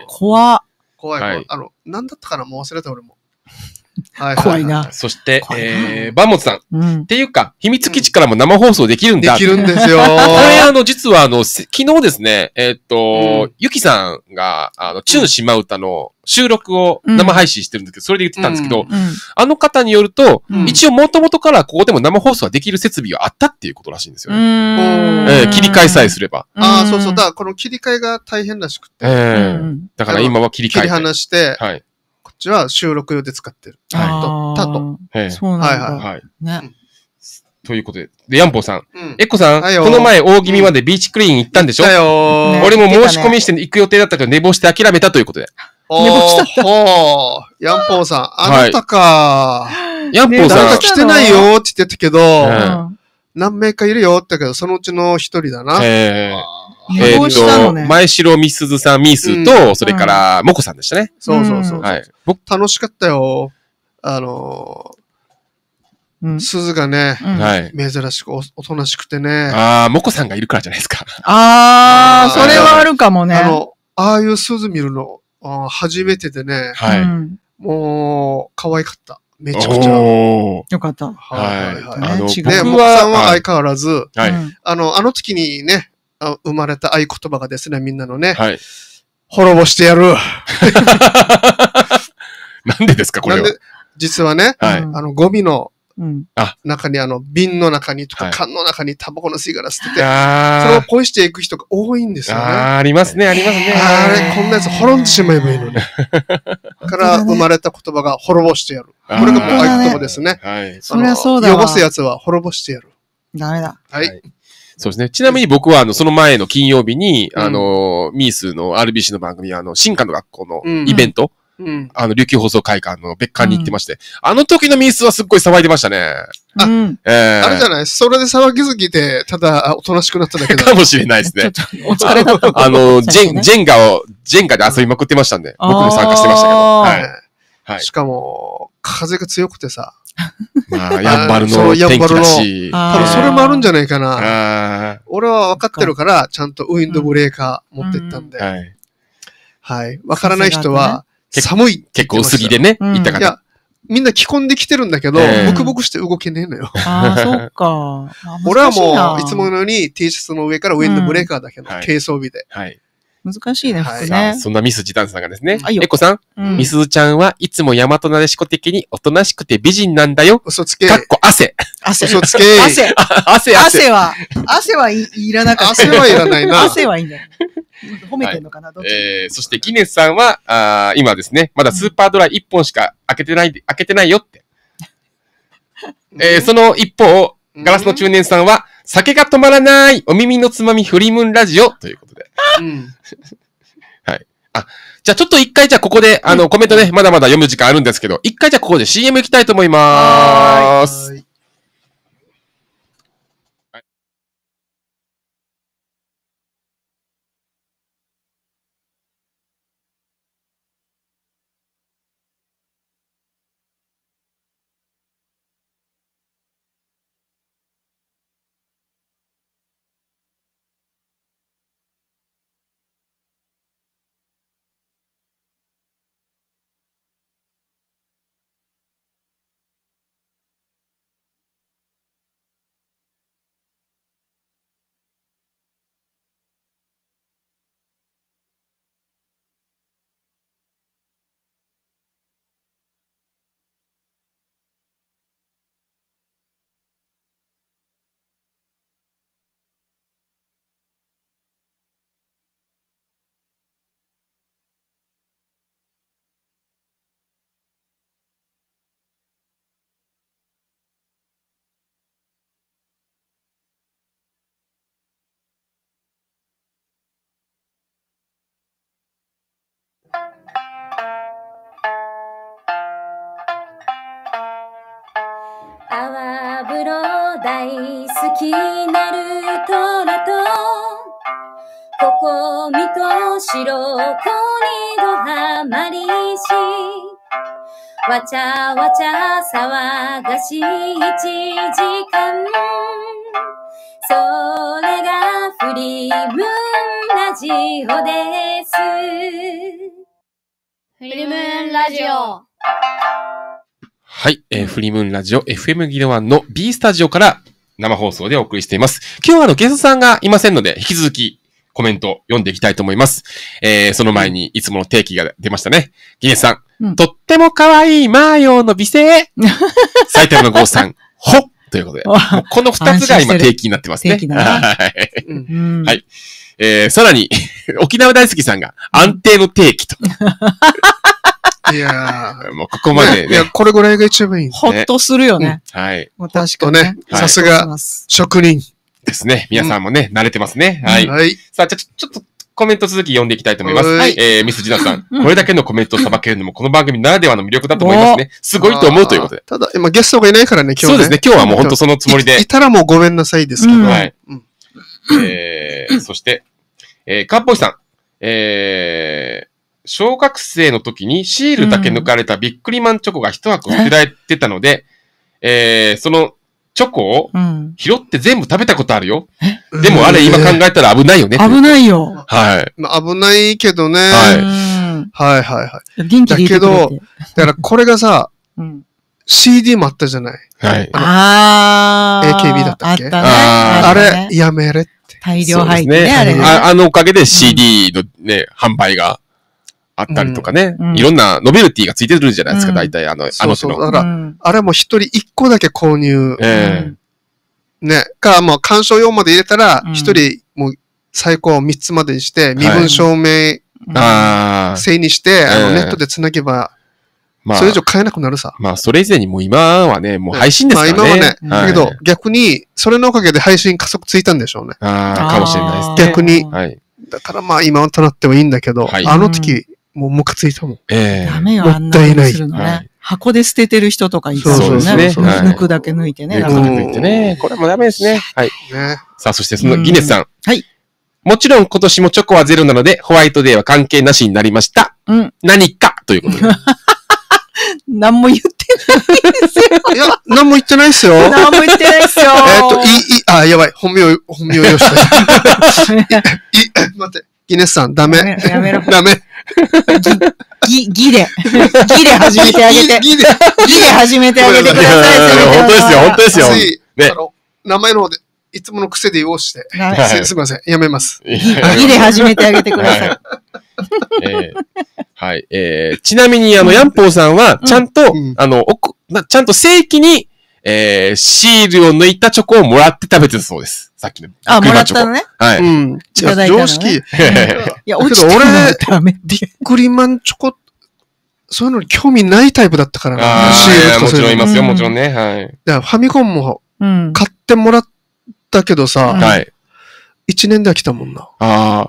怖っ。怖い、怖い。あの、なんだったかなもう忘れた俺も。怖いな。そして、えー、バンモツさんっていうか、秘密基地からも生放送できるんだ。できるんですよ。(laughs) これ、あの、実は、あの、昨日ですね、えっと、ゆきさんが、あの、チューウタの収録を生配信してるんですけど、それで言ってたんですけど、あの方によると、一応もともとからここでも生放送はできる設備があったっていうことらしいんですよね。え切り替えさえすれば。ああ、そうそう。だから、この切り替えが大変らしくて。えだから今は切り替え切り離して、はい。ちは収録用で使ってる。はい。と、たと。そうなんだ。はいはい。ね。うということで。で、ヤンポーさん。うん、エッコさん、この前大気味までビーチクリーン行ったんでしょだよ、俺も申し込みして行く予定だったけど、寝坊して諦めたということで。寝坊したおー。(laughs) ヤンポーさん、あなたか。ヤンポーさん。なんか来てないよって言ってたけど、うん、何名かいるよって言ったけど、そのうちの一人だな。へー、えっ、ー、と、ね、前城みすずさん、みーすと、うん、それから、もこさんでしたね。そうそうそう。はい。僕、楽しかったよ。あのー、鈴がね、うん、珍しくおおとなしくてね。ああ、もこさんがいるからじゃないですか。ああ、それはあるかもね。あの、ああいう鈴見るの、あ初めてでね、はい、もう、可愛かった。めちゃくちゃ。よかった。はい。はい、はい、ね、僕は相変わらず、はい、あの、あの時にね、生まれた合言葉がですね、みんなのね、はい、滅ぼしてやる。(laughs) なんでですか、これは。実はね、はい、あの、ゴミの、中にあの瓶の中にとか缶の中にタバコの吸い殻捨てて、それをポイしていく人が多いんですよね。あありますね、ありますね。あれ、こんなやつ滅んでしまえばいいのね。(laughs) から生まれた言葉が滅ぼしてやる。これがもう合言葉ですね。はい、それはそうだ。汚すやつは滅ぼしてやる。ダメだ。はいそうですね。ちなみに僕は、あの、その前の金曜日に、あの、ミースの RBC の番組、あの、進化の学校のイベント、あの、琉球放送会館の別館に行ってまして、あの時のミースはすっごい騒いでましたね。あうんええあれじゃないそれで騒ぎすぎて、ただ、あおとなしくなっただけかもしれないですね。お疲れ (laughs) あの、ジェン、ジェンガを、ジェンガで遊びまくってましたんで、僕も参加してましたけど。はい。はいしかも、風が強くてさ、まあ、(laughs) やんばるの天気だし。多分それもあるんじゃないかな。俺は分かってるから、ちゃんとウィンドブレーカー持ってったんで。うんうん、はい。分からない人は、寒い。結構薄着でね、行ったから。みんな着込んできてるんだけど、えブクブクして動けねえのよ。ああ、(laughs) そっか。俺はもう、いつものように T シャツの上からウィンドブレーカーだけど、うんはい、軽装備で。はい。難しいね、はい、ね。そんなミス時ンさんがですね。うエコさん、うん、ミスズちゃんはいつも大和なでしこ的におとなしくて美人なんだよ。嘘つけ。かっこ汗。汗。嘘つけ。汗。汗、汗。汗は、汗はいいらなかった。汗はいらないな。汗はいいんだよ。褒めてんのかな、はい、どっちえー、そしてギネスさんは、あ今ですね、まだスーパードライ1本しか開けてない、開けてないよって。えー、その一方、ガラスの中年さんは、酒が止まらないお耳のつまみフリムンラジオというはい。あ、じゃあちょっと一回じゃあここで、あの、コメントね、まだまだ読む時間あるんですけど、一回じゃあここで CM 行きたいと思います。大好きなルトラとここ見と白子にドハマりしわちゃわちゃ騒がしい一時間それがフリームラジオですフリームラジオはい、えー、フリームーンラジオ FM ギルワンの B スタジオから生放送でお送りしています。今日はあの、ゲストさんがいませんので、引き続きコメント読んでいきたいと思います。えー、その前にいつもの定期が出ましたね。ギネスさん、うん、とっても可愛いマーヨーの美声埼玉のゴーさん、(laughs) ほっということで、この二つが今定期になってますね。定期だな。はい。えー、さらに、(laughs) 沖縄大好きさんが安定の定期と。(laughs) いや (laughs) もうここまでね。いや、これぐらいが一番いい、ね。ほっとするよね。うん、はい。確かに、ね。さすが、職人。ですね。皆さんもね、うん、慣れてますね。はい。はい、さあ、じゃちょっと、コメント続き読んでいきたいと思います。はい。えー、ミス・ジナさん。これだけのコメントをさばけるのも、この番組ならではの魅力だと思いますね。すごいと思うということで。ただ、今ゲストがいないからね、今日、ね、そうですね。今日はもう本当そのつもりで。いいたらもうごめんなさいですけど。うん、はい。うん、えー、そして、えー、かっぽいさん。えー、小学生の時にシールだけ抜かれたビックリマンチョコが一箱売られてたので、えー、そのチョコを拾って全部食べたことあるよ。でもあれ今考えたら危ないよね。危ないよ。はい。まあ、危ないけどね。はい。はいはいはい。元気でだけど、だからこれがさ、うん CD もあったじゃない。はい。ああ。AKB だったっけあったね。あれ、やめれって。大量入ってね、あれあのおかげで CD のね、販売が。あったりとかね、うんうん、いろんなノベルティがついてるじゃないですか、大体あの、あの人の。だから、あれも一人一個だけ購入。えー、ね、か、もう鑑賞用まで入れたら、一人もう最高三つまでにして、身分証明制にして、あの、ネットで繋げば、まあ、それ以上買えなくなるさ。まあ、それ以前にもう今はね、もう配信ですからね。まあ、今はね、だけど、逆に、それのおかげで配信加速ついたんでしょうね。ああ、かもしれないです、ね。逆に。はい。だからまあ、今となってもいいんだけど、はい、あの時、もうムカついたもん。ええダメよ、あんなにするのね、い箱で捨ててる人とかいそうそうですねね。抜くだけ抜いてね。だてね、これもダメですね。はい。さあ、そしてそのギネスさん。はい。もちろん今年もチョコはゼロなので、ホワイトデーは関係なしになりました。うん。何かということで。(laughs) 何も言ってないですよ。いや、何も言ってないですよ。何も言ってないですよ。えっと、い、い、あ、やばい。本名、本名よし。(laughs) い、い、待って。ギネスさん、ダメ。やめろ。(laughs) ダメ。ギ、ギで。ギで始めてあげて。(laughs) ギで。ギで始めてあげてください。本当ですよ、本当ですよ。ね。名前の方で、いつもの癖で言おうして。すみません、やめます。ギで始めてあげてください。はい。えー、ちなみに、あの、ヤンポーさんは、ちゃんと、あの、おく、ちゃんと正規に、えー、シールを抜いたチョコをもらって食べてるそうです。さっきの。あ、もらったのね。はい。うん。い常識。いや、(laughs) 落ちて俺、ダメ。ビックリマンチョコ、そういうのに興味ないタイプだったからな。もちろんいますよ、もちろんね。はい。だかファミコンも買ってもらったけどさ、はい。一年で飽きたもんな。ああ。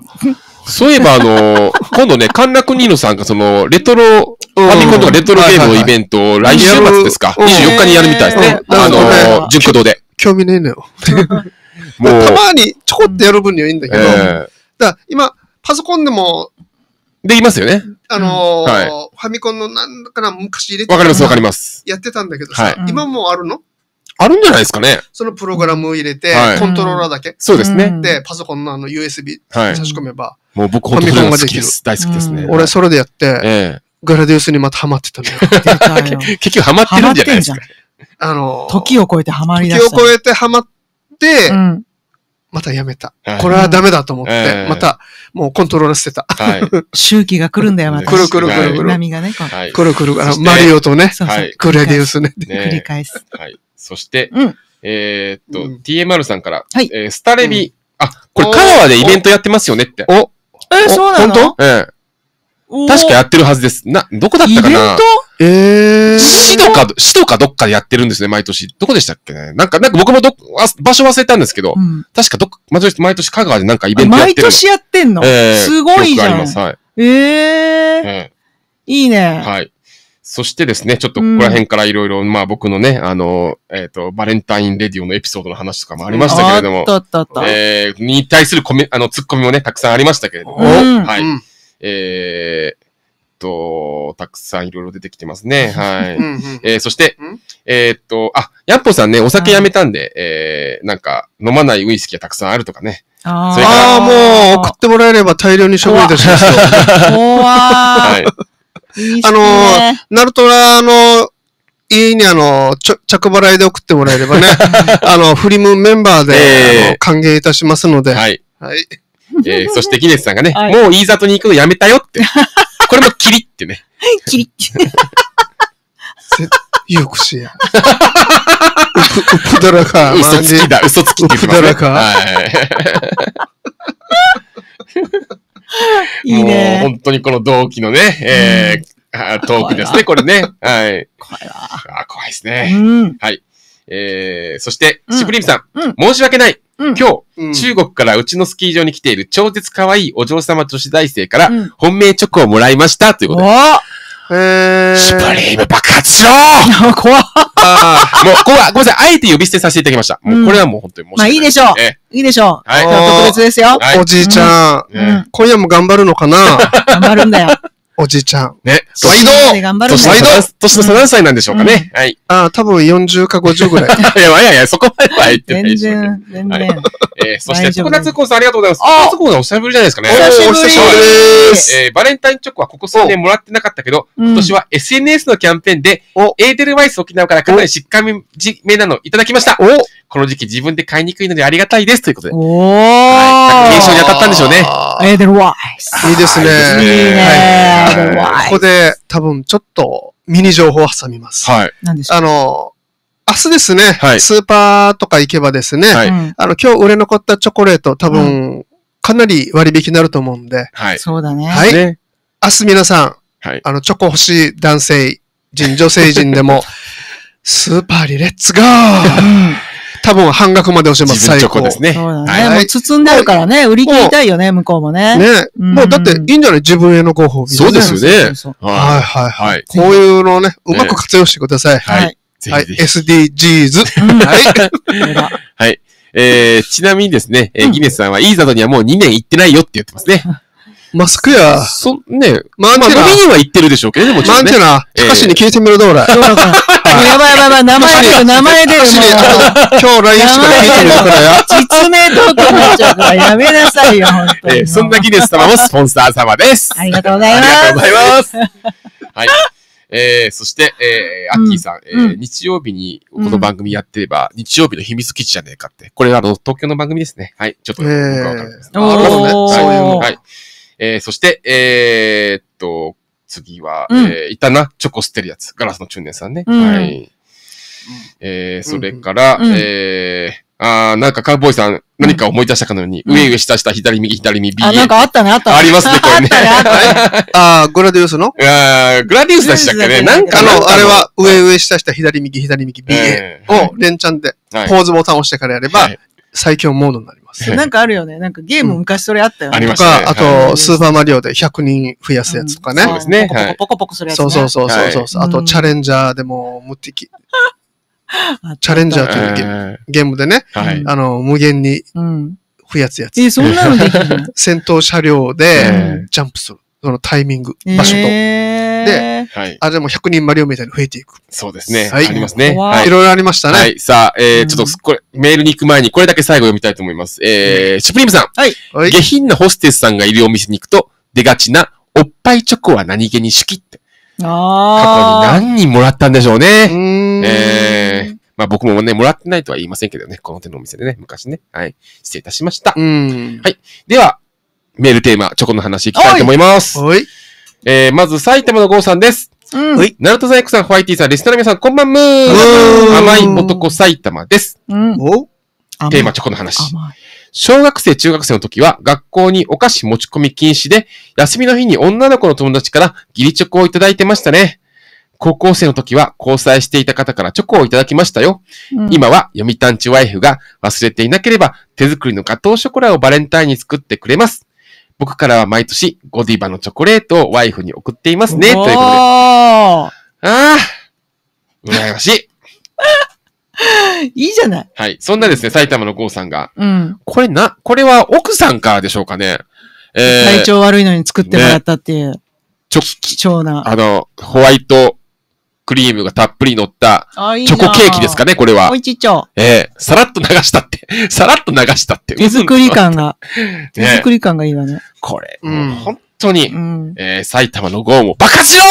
そういえば、あの、(laughs) 今度ね、神楽ニーノさんが、その、レトロ、ファミコンとかレトロゲームのイベントを来週末ですか ?24 日にやるみたいですね。あの、熟堂で。興味ねえのよ。(laughs) もう。たまにちょこっとやる分にはいいんだけど、えー、だ今、パソコンでも、できますよね。あのーはい、ファミコンのなんだかな、昔入れてわかります、わかります。やってたんだけどさ、はい、今もあるのあるんじゃないですかね。そのプログラムを入れて、コントローラーだけ。そうですね。で、パソコンのあの USB 差し込めば、もう僕ファミコンがです。大好きですね。俺それでやって、えラディウスにまたハマってたんだよ (laughs) 結局ハマってるんじゃないですか。あの時を超えてハマりだした。時を超えてハマっ、またやめた。これはダメだと思って、また、もうコントロールしてた。(laughs) 周期が来るんだよ、また。くるくるくるくる。波がね、くるくる、マリオとね、クレディウスね。繰り返す。はい。そして、えっと、TMR さんから、えスタレビ、あ、これ香川でイベントやってますよねって。おえ、そうなの本当ええ。確かやってるはずです。な、どこだったかなええー。市とか、市とかどっかでやってるんですね、毎年。どこでしたっけねなんか、なんか僕もど、場所忘れたんですけど、うん、確かどっ毎年、毎年香川でなんかイベントやってる毎年やってんの、えー、すごいじゃん。あります、はい。ええー、うん。いいね。はい。そしてですね、ちょっとここら辺からいろいろ、まあ僕のね、あの、えっ、ー、と、バレンタインレディオのエピソードの話とかもありましたけれども、あったあったあった。えー、に対するコメ、あの、ツッコミもね、たくさんありましたけれども、うん、はい。うんえー、と、たくさんいろいろ出てきてますね。(laughs) はい。えー、そして、えー、っと、あ、ヤッポさんね、お酒やめたんで、はい、えー、なんか、飲まないウイスキーがたくさんあるとかね。ああ、もう、送ってもらえれば大量に処分いたしますよ。はい。いあの、ナルトラの、家にあの、ちょ、着払いで送ってもらえればね、(laughs) あの、フリムメンバーで、えー、歓迎いたしますので。はい。はい。えー、(laughs) そしてギネスさんがね、はい、もう飯里に行くのやめたよって。(laughs) これもキリってね。キリって。よくしや。うぷだらか。嘘つきだ、嘘つきって言ってます、ね。うぷだらか。はい。いいもう本当にこの同期のね、えー、トークですね、これね。はい。怖いわ。あ怖いですね。うん、はい。えー、そして、シプリームさんうん、申し訳ない。うん、今日、中国からうちのスキー場に来ている超絶可愛いお嬢様女子大生から、本命チョコをもらいました。ということで。えー、シュプリーム爆発しろ (laughs) 怖あもう、ここごめんなさい。あえて呼び捨てさせていただきました。もう、これはもう本当に申し訳ない。まあ、いいでしょう。ええ、いいでしょう。はい。特別ですよ。はい、おじいちゃん、うん、今夜も頑張るのかな (laughs) 頑張るんだよ。おじいちゃん。ね。毎度毎度年の差何歳なんでしょうかね。はい。ああ、多分四十か五十ぐらい。(laughs) いや、いやいや、そこまでは言ってないでしょ。全然、全然。えそして、特夏コースありがとうございます。特夏コースお久しぶりじゃないですかね。お久しぶりです。えバレンタインチョコはここ数年もらってなかったけど、今年は SNS のキャンペーンで、おエーデルワイス沖縄からかなりしっかりめなのいただきました。おこの時期自分で買いにくいのでありがたいです。ということで。おー。検証に当たったんでしょうね。エーデルワイス。いいですね。いいね。ここで多分ちょっとミニ情報を挟みます。はい。何でしょうあの、明日ですね、はい、スーパーとか行けばですね、はい、あの、今日売れ残ったチョコレート、多分、かなり割引になると思うんで、はい。そうだね。はい。ね、明日皆さん、はい、あの、チョコ欲しい男性人、女性人でも、(laughs) スーパーにレッツゴー多分半額まで押えます、最高。ですね。そうだね。はい、もう包んであるからね、売り切りたいよね、向こうもね。ね。もうだっていいんじゃない自分へのご褒美。そうですよね。はいはいはい。こういうのをね、うまく活用してください。はい。はい、SDGs。はい。はい。えー、ちなみにですね、えギネスさんは、いいザドにはもう2年行ってないよって言ってますね。(laughs) マスクや。そ、ねまあ、まあ、飲には行ってるでしょうけどね、もちろん、ね。マンテナ、高橋に聞いてみろ、どうだ。どやばいやばいやばい、名前、で、名前で。今日 LINE しから聞いてみるからや。実名なっちゃうから、やめなさいよ、本当に。えー、そんなギネス様もスポンサー様です。ありがとうございます。ありがとうございます。はい。えー、そして、えー、アッキーさん、うん、えー、日曜日にこの番組やってれば、うん、日曜日の秘密基地じゃねえかって。これ、あの、東京の番組ですね。はい。ちょっと、えー、かす。ね。そういうの。はい。えー、そして、えー、っと、次は、うん、えー、いたな、チョコ捨てるやつ。ガラスの中年さんね。うん、はい。えー、それから、うん、えー、あー、なんかカウボーイさん、何か思い出したかのように、うん、上上下下左右左右 B。あ、なんかあったね、あったね。ありますね、これね。あったね、あ (laughs) グラディウスのあグラディウスでしたっけね。なんかの、あれは上上下下左右左右 B をレンチャンでポーズボタンを押してからやれば、最強モードになります。なんかあるよね。なんかゲーム昔それあったよね。ありましたか、あと、スーパーマリオで100人増やすやつとかね。そうですね。ポコポコポコするやつ。そうそうそうそう。あと、チャレンジャーでも、無敵。(laughs) チャレンジャーというゲームでね、あの、無限に増やすやつ。え、そんなのできる (laughs) 戦闘車両でジャンプする。そのタイミング、場所と。で、はい、あれも100人マリオみたいに増えていく。そうですね。はい。ありますね。はい。いろいろありましたね。はい。さあ、えー、ちょっと、これ、メールに行く前に、これだけ最後読みたいと思います。えー、シュプリームさん。はい。下品なホステスさんがいるお店に行くと、出がちな、おっぱいチョコは何気に好きって。ああ。過去に何人もらったんでしょうね。うん。えー、まあ僕もね、もらってないとは言いませんけどね、この手のお店でね、昔ね。はい。失礼いたしました。うん。はい。では、メールテーマ、チョコの話いきたいと思います。はい。えー、まず埼玉の郷さんです。うん。ナルトザイエクさん、ホワイティさん、リスナーの皆さん、こんばんむー。甘い男埼玉です。うん。おテーマチョコの話。小学生、中学生の時は学校にお菓子持ち込み禁止で、休みの日に女の子の友達からギリチョコをいただいてましたね。高校生の時は交際していた方からチョコをいただきましたよ。うん、今は読谷地ワイフが忘れていなければ手作りのガトーショコラをバレンタインに作ってくれます。僕からは毎年、ゴディバのチョコレートをワイフに送っていますね。ということで。ああ羨ましいいいじゃない。はい。そんなですね、埼玉の郷さんが。うん。これな、これは奥さんからでしょうかね。えー、体調悪いのに作ってもらったっていう。ね、ちょ貴重な。あの、ホワイトクリームがたっぷり乗ったチョコケーキですかね、これはお。いちちょ。ええさらっと流したって。(laughs) さらっと流したって。手作り感が、(laughs) 手作り感がいいわね。これ、うん本当に、うん。えー、埼玉の豪雨も、バカしろ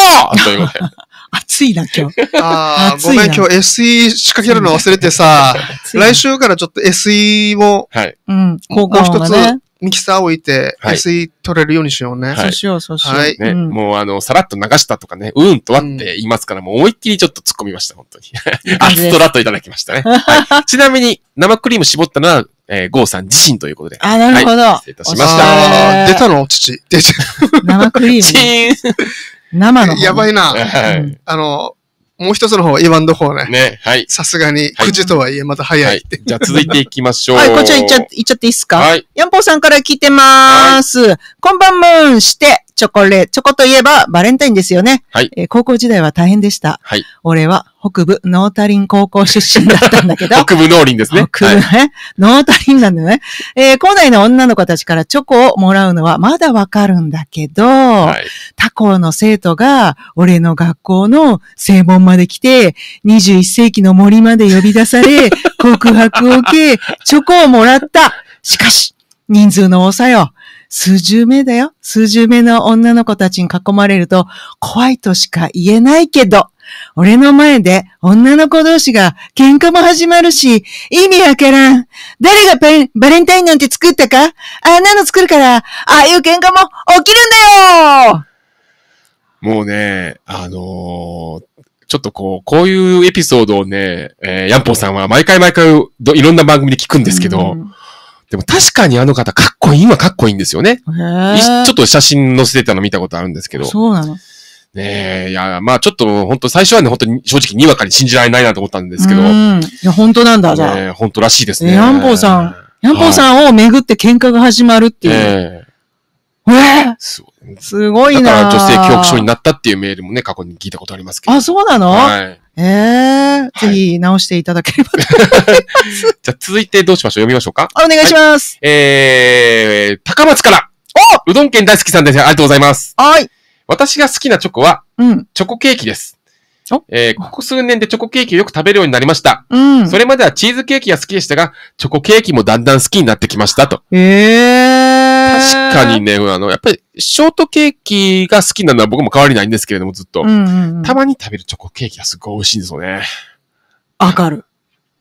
ということで。(laughs) 暑いな、今日。あー、暑ごいなめん、今日 SE 仕掛けるの忘れてさ、来週からちょっと SE もはい。うん。高校一つね。ミキサー置いて、はい、水取れるようにしようね。そうしよう、そうしよう。はい。ね、うん、もうあの、さらっと流したとかね、うんとはって言いますから、もう思いっきりちょっと突っ込みました、本当に。あっとらといただきましたね。(laughs) はい。ちなみに、生クリーム絞ったのは、えー、ゴーさん自身ということで。あ、なるほど。はい、失礼いたしました。出たの父。出ゃう。生クリーム。(laughs) 生の。やばいな。はい、あの、もう一つの方、ンの方ね。ね、はい。さすがに、9時とはいえまた早いって、はい、じゃあ続いていきましょう。はい、こちらいっちゃ、いっちゃっていいっすかはい。ヤンポーさんから聞いてまーす。こんばんもんして、チョコレート、チョコといえばバレンタインですよね。はい。えー、高校時代は大変でした。はい。俺は北部ノータリン高校出身だったんだけど。(laughs) 北部農林ですね。北部ね、はい、ノータリンなんだよね。えー、校内の女の子たちからチョコをもらうのはまだわかるんだけど、はい、他校の生徒が俺の学校の正門まで来て、21世紀の森まで呼び出され、(laughs) 告白を受け、チョコをもらった。しかし、人数の多さよ。数十名だよ。数十名の女の子たちに囲まれると、怖いとしか言えないけど、俺の前で女の子同士が喧嘩も始まるし、意味わからん。誰がペンバレンタインなんて作ったかあんなの作るから、ああいう喧嘩も起きるんだよもうね、あのー、ちょっとこう、こういうエピソードをね、えー、ヤンポーさんは毎回毎回いろんな番組で聞くんですけど、でも確かにあの方、かっこいいはかっこいいんですよね。ちょっと写真載せてたの見たことあるんですけど。そうなのねえ、いや、まあちょっと、本当最初はね、本当に正直にわかに信じられないなと思ったんですけど。うん。いや、本当なんだ、じゃあ。ね、本当らしいですね。ヤンボーさん。ヤンボーさんをめぐって喧嘩が始まるっていう。えええー、すごい。すごいな。だから女性恐怖症になったっていうメールもね、過去に聞いたことありますけど。あ、そうなのはい。ええー、ぜひ直していただければと思います。はい、じゃあ続いてどうしましょう読みましょうかお願いします。はい、えー、高松からおうどん県大好きさんです。ありがとうございます。はい。私が好きなチョコは、チョコケーキです。えー、ここ数年でチョコケーキをよく食べるようになりました。うん、それまではチーズケーキが好きでしたが、チョコケーキもだんだん好きになってきましたと。えー、確かにね、あの、やっぱりショートケーキが好きなのは僕も変わりないんですけれども、ずっと。うんうんうん、たまに食べるチョコケーキはすごい美味しいんですよね。わかる。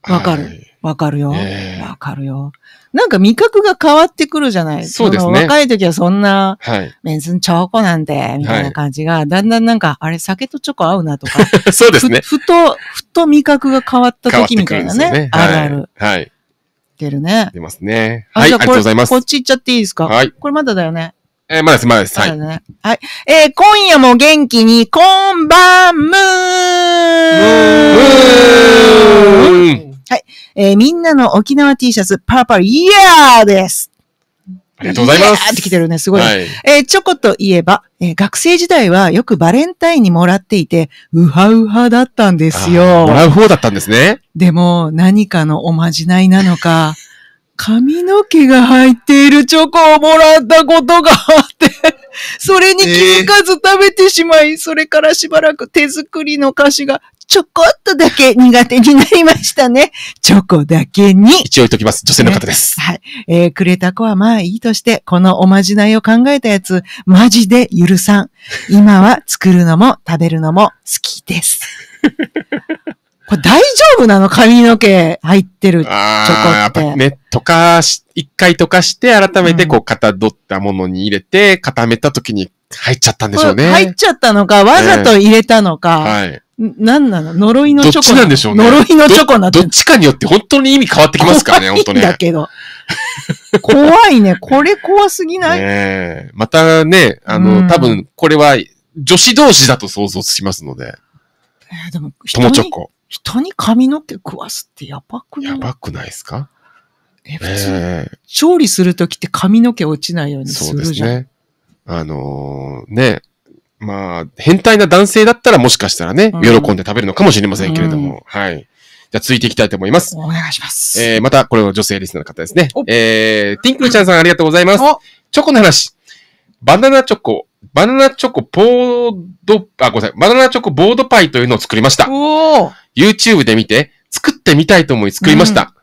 わかる。はいわかるよ。わ、えー、かるよ。なんか味覚が変わってくるじゃないそうですね。若い時はそんな、はい、ズにチョコなんて、みたいな感じが、はい、だんだんなんか、あれ酒とチョコ合うなとか。(laughs) そうですねふ。ふと、ふと味覚が変わった時みたいなね。ねあるある。はい。出るね。出ますね。はい、ありがとうございます。こっち行っちゃっていいですかはい。これまだだよね。えー、まだです、まだです。はい。ね、はい。えー、今夜も元気に、こんばんむーんはい。えー、みんなの沖縄 T シャツ、パパイヤーですありがとうございます。って来てるね、すごい、はい、えー、チョコといえば、えー、学生時代はよくバレンタインにもらっていて、うはうはだったんですよ。もらう方だったんですね。でも、何かのおまじないなのか、髪の毛が入っているチョコをもらったことがあって、それに気づかず食べてしまい、えー、それからしばらく手作りの菓子がちょこっとだけ苦手になりましたね。チョコだけに。一応言っときます。女性の方です。ね、はい。えー、くれた子はまあいいとして、このおまじないを考えたやつ、マジで許さん。今は作るのも食べるのも好きです。(laughs) これ大丈夫なの髪の毛入ってるチョコって。やっぱね、溶かし、一回溶かして改めてこうかたどったものに入れて、固めた時に入っちゃったんでしょうね。入っちゃったのか、わざと入れたのか。はい。なんなの呪いのチョコ。どっちなんでしょうね。呪いのチョコなどっちかによって本当に意味変わってきますからね、本当ね。だけど。怖いね。これ怖すぎない、またね、あの、多分これは女子同士だと想像しますので。えー、でも友チョコ。人に髪の毛食わすってやばくないやばくないですかえ、普通、えー、調理するときって髪の毛落ちないようにするじゃん。そうですね。あのー、ね、まあ、変態な男性だったらもしかしたらね、うん、喜んで食べるのかもしれませんけれども、うん、はい。じゃあ、続いていきたいと思います。お願いします。えー、また、これは女性リスナーの方ですね。えー、ティンクルちゃんさんありがとうございます。チョコの話。バナナチョコ、バナナチョコボード、あ、ごめんなさい。バナナチョコボードパイというのを作りました。YouTube で見て、作ってみたいと思い作りました。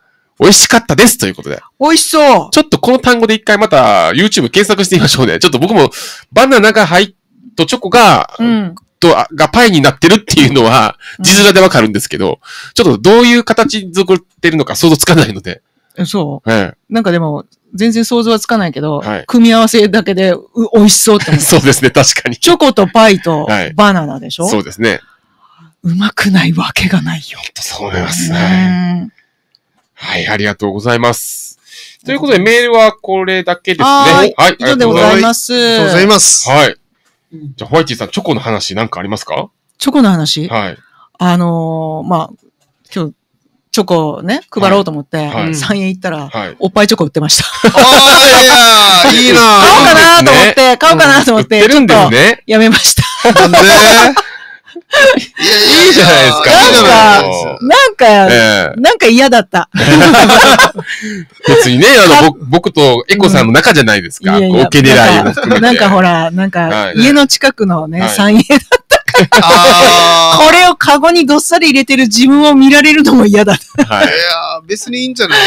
うん、美味しかったですということで。美味しそうちょっとこの単語で一回また YouTube 検索してみましょうね。ちょっと僕もバナナが入っとチョコが、うん、と、がパイになってるっていうのは、字面でわかるんですけど、ちょっとどういう形作ってるのか想像つかないので。そう。えなんかでも、全然想像はつかないけど、はい、組み合わせだけで美味しそうって (laughs) そうですね、確かに。チョコとパイとバナナでしょ、はい、そうですね。うまくないわけがないよ。そう思いますね。はい、ありがとうございます。ということで、メールはこれだけですね。はい、ありがとうございます。ありがとうございます。はい。じゃあ、ホワイティさん、チョコの話なんかありますかチョコの話はい。あのー、まあ、今日、チョコね、配ろうと思って、3円行ったら、おっぱいチョコ売ってました。ああ、いやいいな (laughs) 買おうかなと思って、買おうかなと思って、ちょっとやめました。なんでいいじゃないですか。なんか、なんか、えー、なんか嫌だった。(laughs) 別にね、あの、僕とエコさんの中じゃないですか。うん、いやいや狙いなんかほら、なんか、家の近くのね、はい、3家だっこれをカゴにどっさり入れてる自分を見られるのも嫌だ。はい。いや別にいいんじゃない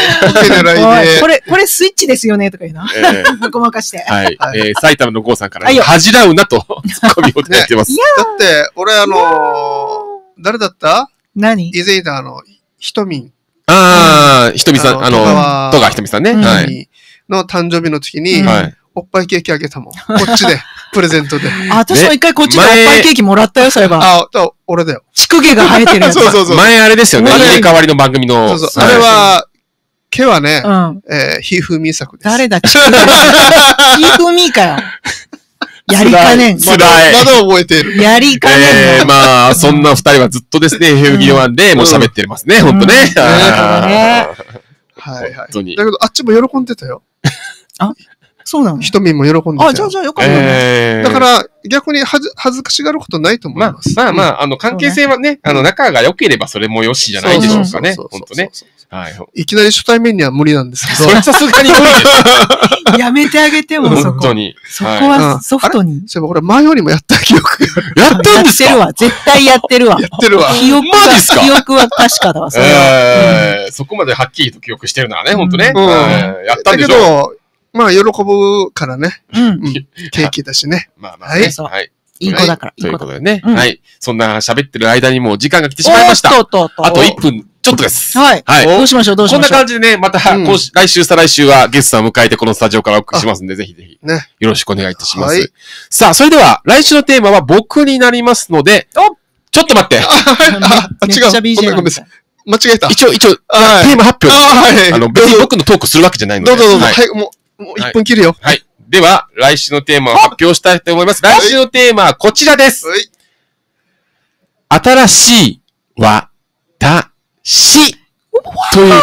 これ、これスイッチですよねとか言うな。えー、ごまかして。はい。えー、埼玉の郷さんから、恥じらうなと、(laughs) ツッコミをやってます。ね、だって、俺あのー、誰だった何以前いたあの、ひとみん。ああ、ひとみさん、あの、戸川ひとみさんね。はい。の誕生日の時に、おっぱいケーキあげたもん。こっちで。(laughs) プレゼントで。あ、私も一回こっちでおっぱいケーキもらったよ、それは。あ、俺だよ。く毛が生えてるやつ。(laughs) そうそうそう。前あれですよね。入れ替わりの番組の。そうそう。あれは、毛はね、えひふみさです。誰だ、ひふみかよ。(laughs) やりかねん。らい。まだ覚えてる。やりかねん。えー、まあ、そんな二人はずっとですね、ひふぎワンでもう喋ってますね、ほんとね。はいはい。だけど、あっちも喜んでたよ。あそうなの人民も喜んでる。あ、じゃあじゃあよかったね。えー、だから、逆にはず恥ずかしがることないと思います。まあ、まあ、まあ、あの、関係性はね、ねあの、仲が良ければそれも良しじゃないでしょうかね。本当ね。はい。いきなり初対面には無理なんですけど。それ (laughs) さすがに無理です。やめてあげても、そこ。本当に。そこはソフトに。そういえば俺、前よりもやった記憶がやったんですかやってるわ。絶対やってるわ。やってるわ。記憶は、記憶は確かだわ、それは。そこまではっきりと記憶してるのはね、本当ね。うん。やったんでしょけど、まあ、喜ぶからね。うん。ケーキだしね。まあまあ、ね、はい。そうはいいン子だから。はい、いだということでね、うん。はい。そんな喋ってる間にもう時間が来てしまいました。あと1分ちょっとです。はい。はい。どうしましょう、どうしましょう。こんな感じでね、また、うん、来週、再来週はゲストを迎えてこのスタジオからお送りしますんで、ぜひぜひ。ね。よろしくお願いいたします。はい、さあ、それでは、来週のテーマは僕になりますので、おちょっと待って。あ、違う。ごめん間違えた。一応、一応、テーマ発表。あ、はい。あの、別に僕のトークするわけじゃないので。どうぞどうぞ。はい、もう。もう1分切るよ。はい。では、来週のテーマを発表したいと思います。来週のテーマはこちらです。新しいは、た、し。という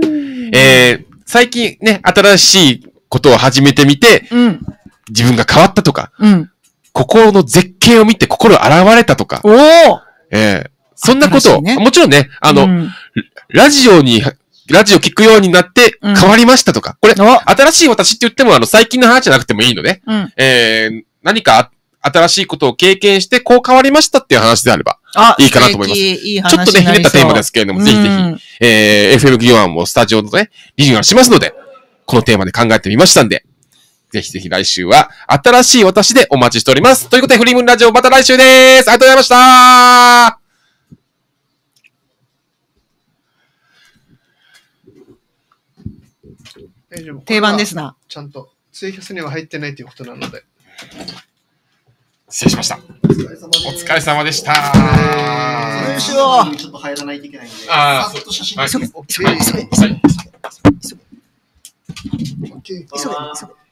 ことで、えー、最近ね、新しいことを始めてみて、うん、自分が変わったとか、うん、心の絶景を見て心現れたとか、おえー、そんなことを、ね、もちろんね、あの、うん、ラジオにラジオ聞くようになって変わりましたとか、これ、新しい私って言っても、あの、最近の話じゃなくてもいいのね。うん、えー、何か新しいことを経験して、こう変わりましたっていう話であれば、いいかなと思います。いいちょっとね、ひねったテーマですけれども、ぜひぜひ、えー、FM 企業案もスタジオのね、リニューアルしますので、このテーマで考えてみましたんで、ぜひぜひ来週は、新しい私でお待ちしております。ということで、フリームラジオまた来週ですありがとうございました定番ですな。ちゃんと、ツイキャスには入ってないということなので。失礼しました。お疲れ様でした。どうしよちょっと入らないといけないんで。ああ、そっと写真。急げ、急げ、急げ、急げ。急げ、急げ、急げ。